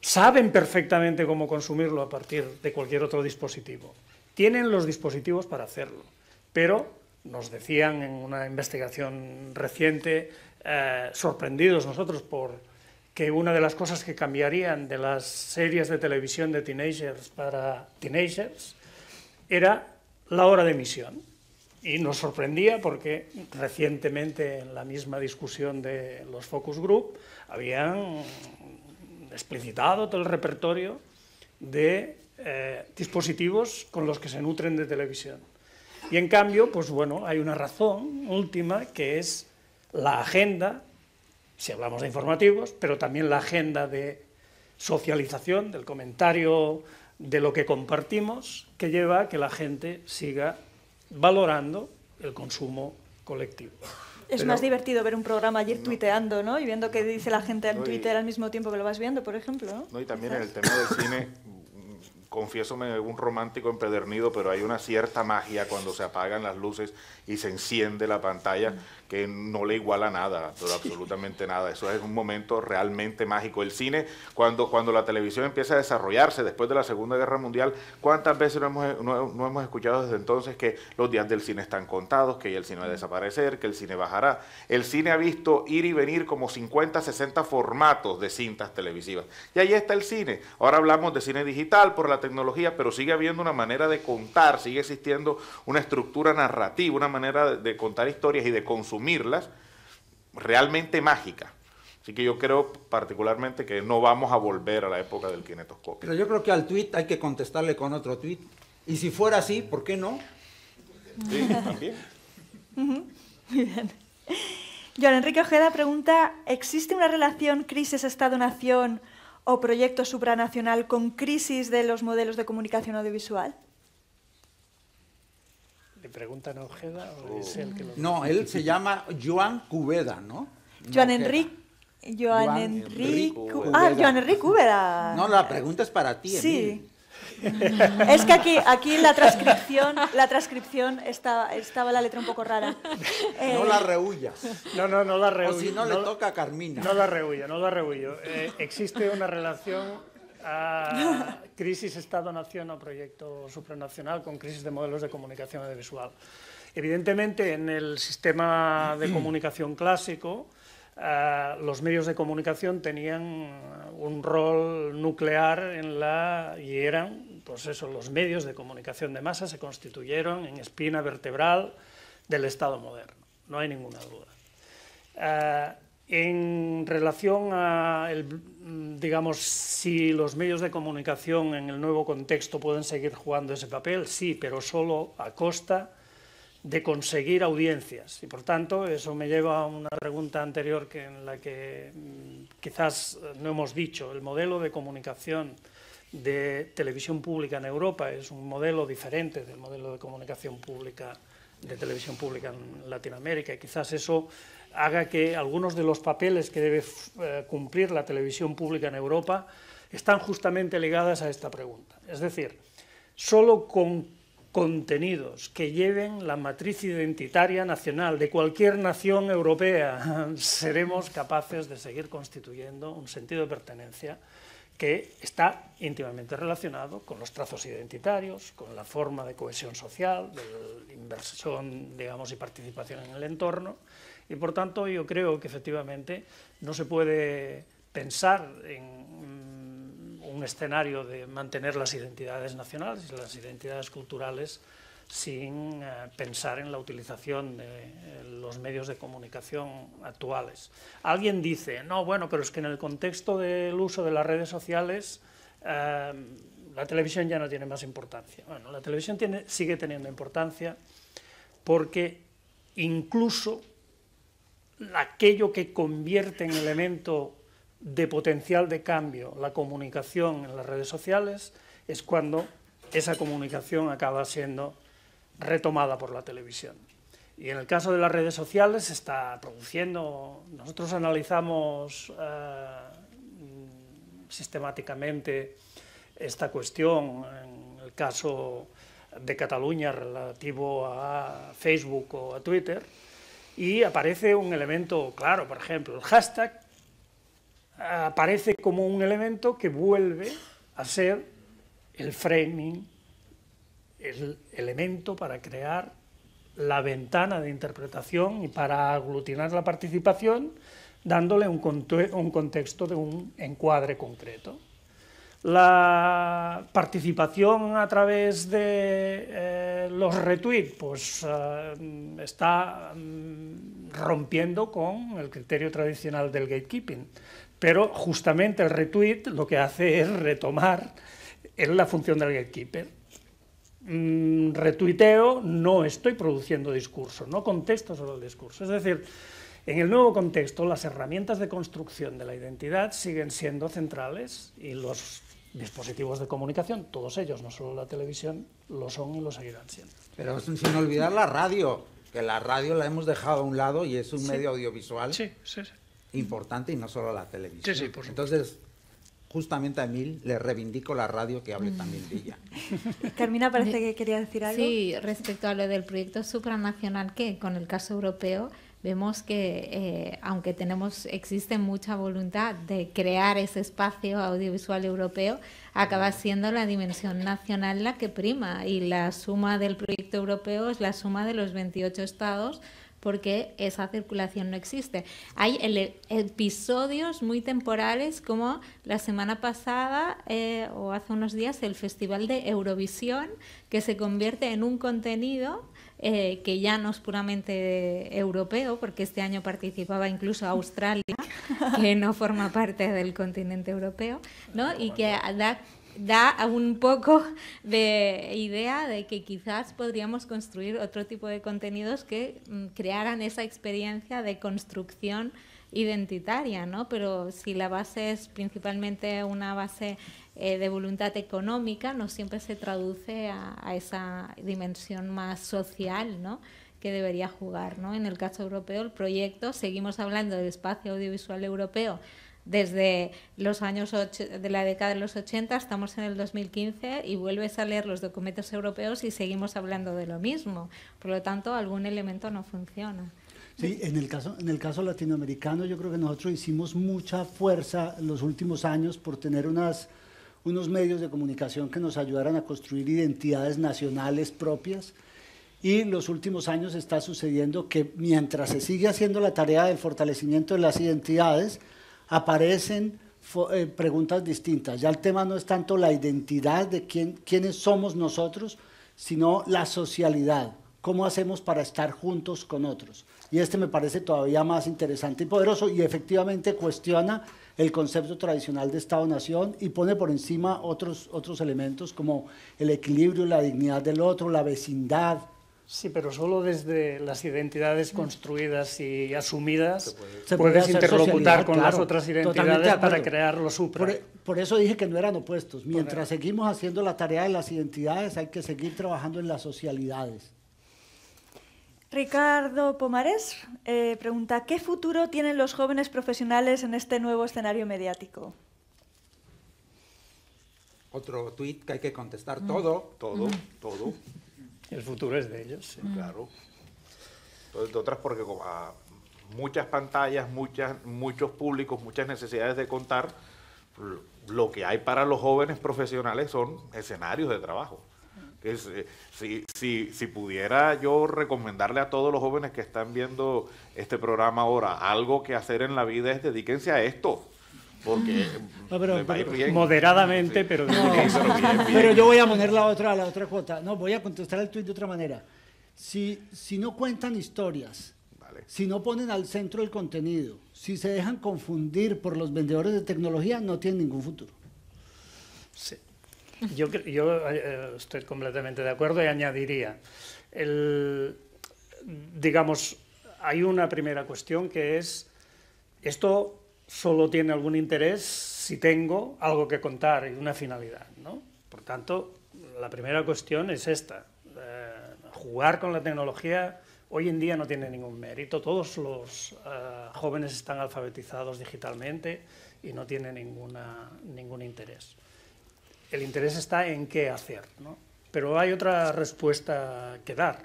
Saben perfectamente cómo consumirlo a partir de cualquier otro dispositivo. Tienen los dispositivos para hacerlo, pero nos decían en una investigación reciente, eh, sorprendidos nosotros por que una de las cosas que cambiarían de las series de televisión de teenagers para teenagers era la hora de emisión. Y nos sorprendía porque recientemente en la misma discusión de los focus group habían explicitado todo el repertorio de eh, dispositivos con los que se nutren de televisión. Y en cambio, pues bueno, hay una razón última que es la agenda si hablamos de informativos, pero también la agenda de socialización, del comentario, de lo que compartimos, que lleva a que la gente siga valorando el consumo colectivo. Es más divertido ver un programa ayer tuiteando, ¿no? Y viendo qué dice la gente en Twitter al mismo tiempo que lo vas viendo, por ejemplo. No, y también en el tema del cine, mm, confieso un romántico empedernido, pero hay una cierta magia cuando se apagan las luces y se enciende la pantalla que no le iguala nada, absolutamente nada. Eso es un momento realmente mágico. El cine, cuando, cuando la televisión empieza a desarrollarse después de la Segunda Guerra Mundial, ¿cuántas veces no hemos, escuchado desde entonces que los días del cine están contados, que el cine va a desaparecer, que el cine bajará? El cine ha visto ir y venir como 50, 60 formatos de cintas televisivas. Y ahí está el cine. Ahora hablamos de cine digital por la tecnología, pero sigue habiendo una manera de contar, sigue existiendo una estructura narrativa, una manera de, de contar historias y de consumir consumirlas, realmente mágica. Así que yo creo particularmente que no vamos a volver a la época del kinetoscopio. Pero yo creo que al tweet hay que contestarle con otro tweet. Y si fuera así, ¿por qué no? Sí, también. Muy [LAUGHS] bien. Joan Enrique Ojeda pregunta, ¿existe una relación crisis-estado-nación o proyecto supranacional con crisis de los modelos de comunicación audiovisual? ¿Le preguntan a Ojeda o oh. es él que lo No, él se llama Joan Cubeda, ¿no? Joan Enrique. Joan Enrique. Ah, Joan Enrique Cubeda. No, la pregunta es para ti. Sí. [LAUGHS] Es que aquí, aquí la transcripción, la transcripción estaba la letra un poco rara. no eh, la rehuyas. No, no, no la rehuyo. O si no, le toca a Carmina. No la rehuyo, no la rehuyo. Eh, existe una relación a crisis Estado-Nación o proyecto supranacional con crisis de modelos de comunicación audiovisual. Evidentemente, en el sistema de [CLEARS THROAT] comunicación clásico, eh, los medios de comunicación tenían un rol nuclear en la y eran pues eso los medios de comunicación de masa se constituyeron en espina vertebral del Estado moderno no hay ninguna duda eh, en relación a, el, digamos, si los medios de comunicación en el nuevo contexto pueden seguir jugando ese papel, sí, pero solo a costa de conseguir audiencias. Y por tanto, eso me lleva a una pregunta anterior que, en la que mm, quizás no hemos dicho. El modelo de comunicación de televisión pública en Europa es un modelo diferente del modelo de comunicación pública de televisión pública en Latinoamérica. quizás eso haga que algunos de los papeles que debe eh, cumplir la televisión pública en Europa están justamente ligadas a esta pregunta. Es decir, solo con contenidos que lleven la matriz identitaria nacional de cualquier nación europea [LAUGHS] seremos capaces de seguir constituyendo un sentido de pertenencia que está íntimamente relacionado con los trazos identitarios, con la forma de cohesión social, de inversión digamos, y participación en el entorno, y por tanto yo creo que efectivamente no se puede pensar en mm, un escenario de mantener las identidades nacionales y las identidades culturales sin eh, pensar en la utilización de eh, los medios de comunicación actuales. Alguien dice, no, bueno, pero es que en el contexto del uso de las redes sociales eh, la televisión ya no tiene más importancia. Bueno, la televisión sigue teniendo importancia porque incluso aquello que convierte en elemento de potencial de cambio la comunicación en las redes sociales es cuando esa comunicación acaba siendo retomada por la televisión. Y en el caso de las redes sociales se está produciendo, nosotros analizamos eh, sistemáticamente esta cuestión en el caso de Cataluña relativo a Facebook o a Twitter, y aparece un elemento claro, por ejemplo, el hashtag aparece como un elemento que vuelve a ser el framing, el elemento para crear la ventana de interpretación y para aglutinar la participación, dándole un, un contexto de un encuadre concreto. La participación a través de eh, los retweets pues, eh, está mm, rompiendo con el criterio tradicional del gatekeeping, pero justamente el retweet lo que hace es retomar la función del gatekeeper. Mm, retuiteo, no estoy produciendo discurso, no contesto sobre el discurso. Es decir, en el nuevo contexto, las herramientas de construcción de la identidad siguen siendo centrales y los dispositivos de comunicación, todos ellos, no solo la televisión, lo son y lo seguirán siendo. Pero sin olvidar la radio, que la radio la hemos dejado a un lado y es un medio audiovisual importante y no solo la televisión. Sí, Por Entonces, justamente a Emil le reivindico la radio que hable también de ella. [LAUGHS] Carmina, parece que quería decir algo. Sí, respecto a lo del proyecto supranacional, que con el caso europeo vemos que eh, aunque tenemos existe mucha voluntad de crear ese espacio audiovisual europeo, acaba siendo la dimensión nacional la que prima y la suma del proyecto europeo es la suma de los 28 estados porque esa circulación no existe. Hay episodios muy temporales como la semana pasada eh, o hace unos días el Festival de Eurovisión que se convierte en un contenido eh, que ya no es puramente europeo, porque este año participaba incluso Australia, [LAUGHS] que no forma parte del continente europeo, ¿no? y que da da un poco de idea de que quizás podríamos construir otro tipo de contenidos que mm, crearan esa experiencia de construcción identitaria, ¿no? Pero si la base es principalmente una base eh, de voluntad económica no siempre se traduce a, esa dimensión más social ¿no? que debería jugar. ¿no? En el caso europeo, el proyecto, seguimos hablando del espacio audiovisual europeo desde los años de la década de los 80, estamos en el 2015 y vuelves a leer los documentos europeos y seguimos hablando de lo mismo. Por lo tanto, algún elemento no funciona. Sí, en el, caso, en el caso latinoamericano yo creo que nosotros hicimos mucha fuerza en los últimos años por tener unas unos medios de comunicación que nos ayudaran a construir identidades nacionales propias. Y en los últimos años está sucediendo que mientras se sigue haciendo la tarea del fortalecimiento de las identidades, aparecen eh, preguntas distintas. Ya el tema no es tanto la identidad de quién, quiénes somos nosotros, sino la socialidad. ¿Cómo hacemos para estar juntos con otros? Y este me parece todavía más interesante y poderoso y efectivamente cuestiona el concepto tradicional de Estado-Nación y pone por encima otros, otros elementos como el equilibrio, la dignidad del otro, la vecindad. Sí, pero solo desde las identidades mm. construidas y asumidas Se puede. interlocutar con las otras identidades para crear lo supra. E, por, eso dije que no eran opuestos. Mientras e. seguimos haciendo la tarea de las identidades, hay que seguir trabajando en las socialidades. Ricardo Pomares eh, pregunta, ¿qué futuro tienen los jóvenes profesionales en este nuevo escenario mediático? Otro tuit que hay que contestar mm. todo, todo, todo. Mm. [LAUGHS] El futuro es de ellos. Mm. claro. Claro. De otras porque como muchas pantallas, muchos públicos, muchas necesidades de contar, lo que hay para los jóvenes profesionales son escenarios de trabajo. Eh, si, si, pudiera yo recomendarle a todos los jóvenes que están viendo este programa ahora algo que hacer en la vida es dedíquense a esto. Porque moderadamente, pero, pero, yo voy a poner la otra, la otra cuota. No, voy a contestar el tuit de otra manera. Si, si no cuentan historias, si no ponen al centro el contenido, si se dejan confundir por los vendedores de tecnología, no tienen ningún futuro. Sí. Yo, eh, eh, estoy completamente de acuerdo y añadiría, digamos, hay una primera cuestión que es, esto solo tiene algún interés si tengo algo que contar y una finalidad. ¿no? Por tanto, la primera cuestión es esta. Eh, jugar con la tecnología hoy en día no tiene ningún mérito. Todos los jóvenes están alfabetizados digitalmente y no tiene ninguna, ningún interés el interés está en qué hacer, Pero hay otra respuesta que dar,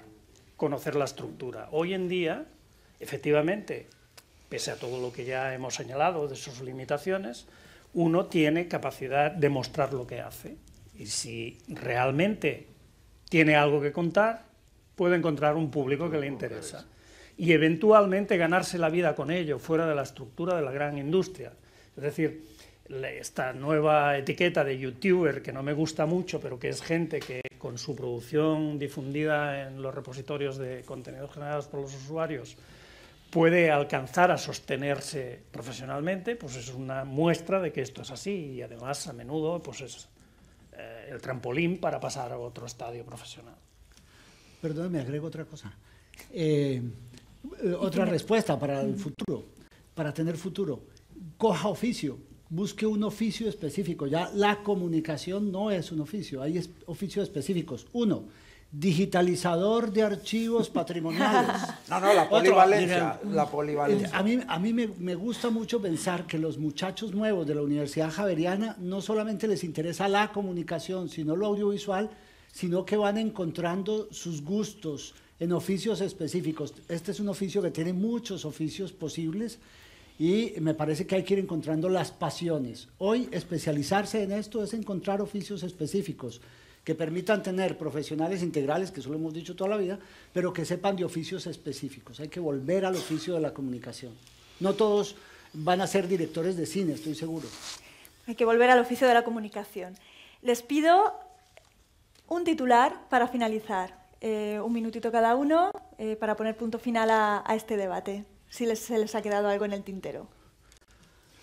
conocer la estructura. Hoy en día, efectivamente, pese a todo lo que ya hemos señalado de sus limitaciones, uno tiene capacidad de mostrar lo que hace. Y si realmente tiene algo que contar, puede encontrar un público que le interesa. Y eventualmente ganarse la vida con ello, fuera de la estructura de la gran industria. Es decir, esta nueva etiqueta de youtuber que no me gusta mucho, pero que es gente que con su producción difundida en los repositorios de contenidos generados por los usuarios puede alcanzar a sostenerse profesionalmente, pues es una muestra de que esto es así y además a menudo pues es eh, el trampolín para pasar a otro estadio profesional. Perdón, me agrego otra cosa. Eh, otra respuesta para el futuro, para tener futuro. Coja oficio, busque un oficio específico. Ya la comunicación no es un oficio, hay oficios específicos. Uno, digitalizador de archivos patrimoniales. [LAUGHS] No, no, la polivalencia. la polivalencia. A mí, a mí me, me, gusta mucho pensar que los muchachos nuevos de la Universidad Javeriana no solamente les interesa la comunicación, sino lo audiovisual, sino que van encontrando sus gustos en oficios específicos. Este es un oficio que tiene muchos oficios posibles y me parece que hay que ir encontrando las pasiones. Hoy especializarse en esto es encontrar oficios específicos que permitan tener profesionales integrales, que eso lo hemos dicho toda la vida, pero que sepan de oficios específicos. Hay que volver al oficio de la comunicación. No todos van a ser directores de cine, estoy seguro. Hay que volver al oficio de la comunicación. Les pido un titular para finalizar, eh, un minutito cada uno eh, para poner punto final a este debate si se les ha quedado algo en el tintero.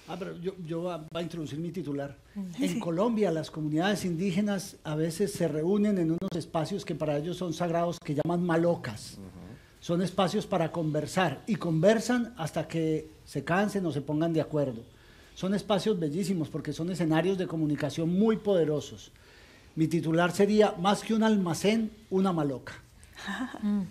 Ah, pero yo, yo va, a introducir mi titular. Mm. En Colombia las comunidades indígenas a veces se reúnen en unos espacios que para ellos son sagrados que llaman malocas. Son espacios para conversar y conversan hasta que se cansen o se pongan de acuerdo. Son espacios bellísimos porque son escenarios de comunicación muy poderosos. Mi titular sería, más que un almacén, una maloca. [LAUGHS] Mm.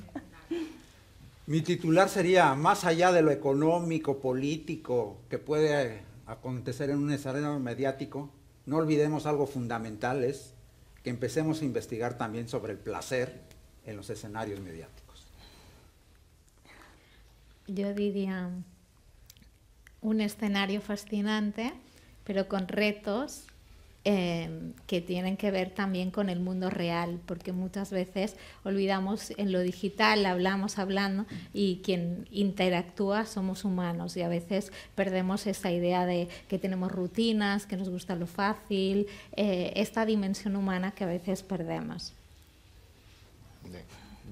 Mi titular sería, más allá de lo económico, político, que puede eh, acontecer en un escenario mediático, no olvidemos algo fundamental, es que empecemos a investigar también sobre el placer en los escenarios mediáticos. Yo diría un escenario fascinante, pero con retos Em, que tienen que ver también con el mundo real, porque muchas veces olvidamos en lo digital, hablamos hablando y quien interactúa somos humanos y a veces perdemos esa idea de que tenemos rutinas, que nos gusta lo fácil, eh, esta dimensión humana que a veces perdemos.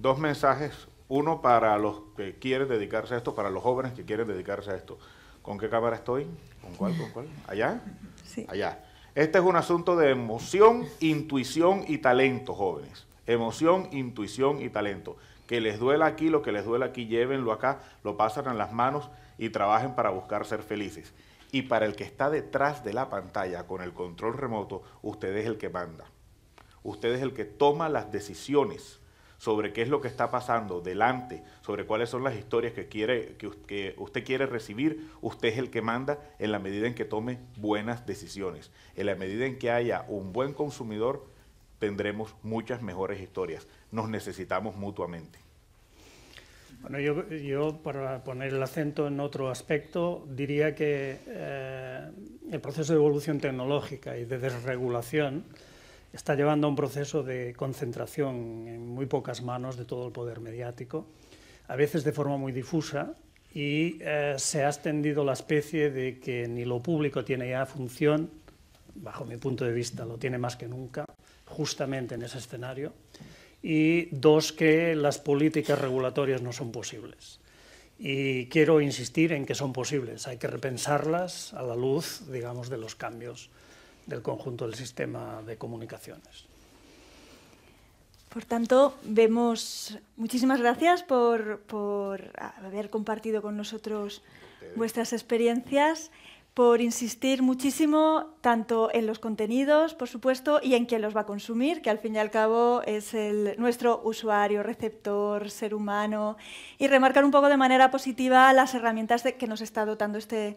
Dos mensajes, uno para los que quieren dedicarse a esto, para los jóvenes que quieren dedicarse a esto. ¿Con qué cámara estoy? ¿Con cuál? ¿Con cuál? ¿Allá? Sí. Allá. Este es un asunto de emoción, intuición y talento, jóvenes. Emoción, intuición y talento. Que les duela aquí, lo que les duela aquí, llévenlo acá, lo pasan en las manos y trabajen para buscar ser felices. Y para el que está detrás de la pantalla con el control remoto, usted es el que manda. Usted es el que toma las decisiones sobre qué es lo que está pasando delante, sobre cuáles son las historias que, quiere, que, usted quiere recibir, usted es el que manda en la medida en que tome buenas decisiones. En la medida en que haya un buen consumidor, tendremos muchas mejores historias. Nos necesitamos mutuamente. Bueno, yo, para poner el acento en otro aspecto, diría que eh, el proceso de evolución tecnológica y de desregulación está llevando a un proceso de concentración en muy pocas manos de todo el poder mediático, a veces de forma muy difusa, y eh, se ha extendido la especie de que ni lo público tiene ya función, bajo mi punto de vista lo tiene más que nunca, justamente en ese escenario, y dos, que las políticas regulatorias no son posibles. Y quiero insistir en que son posibles, hay que repensarlas a la luz, digamos, de los cambios del conjunto del sistema de comunicaciones. Por tanto, vemos. Muchísimas gracias por, haber compartido con nosotros vuestras experiencias, por insistir muchísimo tanto en los contenidos, por supuesto, y en quién los va a consumir, que al fin y al cabo es el, nuestro usuario, receptor, ser humano, y remarcar un poco de manera positiva las herramientas que nos está dotando este,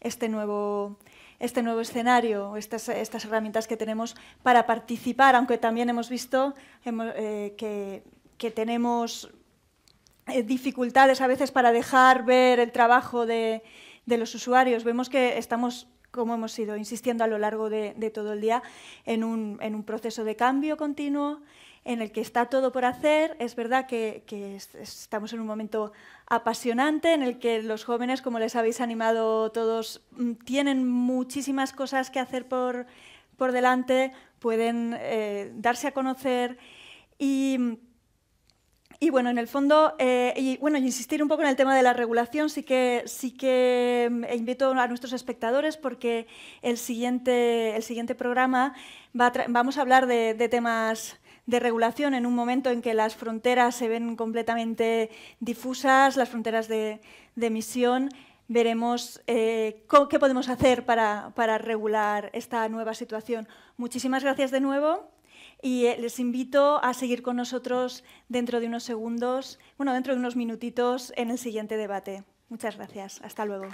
este nuevo este nuevo escenario, estas, estas herramientas que tenemos para participar, aunque también hemos visto eh, que, tenemos eh, dificultades a veces para dejar ver el trabajo de, los usuarios. Vemos que estamos como hemos ido insistiendo a lo largo de, de todo el día, en un, en un, proceso de cambio continuo, en el que está todo por hacer. Es verdad que, estamos en un momento apasionante en el que los jóvenes, como les habéis animado todos, mm, tienen muchísimas cosas que hacer por, por delante, pueden eh, darse a conocer y... bueno, en el fondo, eh, y bueno, insistir un poco en el tema de la regulación, sí que, sí que mm, invito a nuestros espectadores porque el siguiente, el siguiente programa vamos a hablar de temas de regulación en un momento en que las fronteras se ven completamente difusas, las fronteras de, emisión. Veremos eh, qué podemos hacer para, para regular esta nueva situación. Muchísimas gracias de nuevo y eh, les invito a seguir con nosotros dentro de unos segundos, bueno, dentro de unos minutitos en el siguiente debate. Muchas gracias. Hasta luego.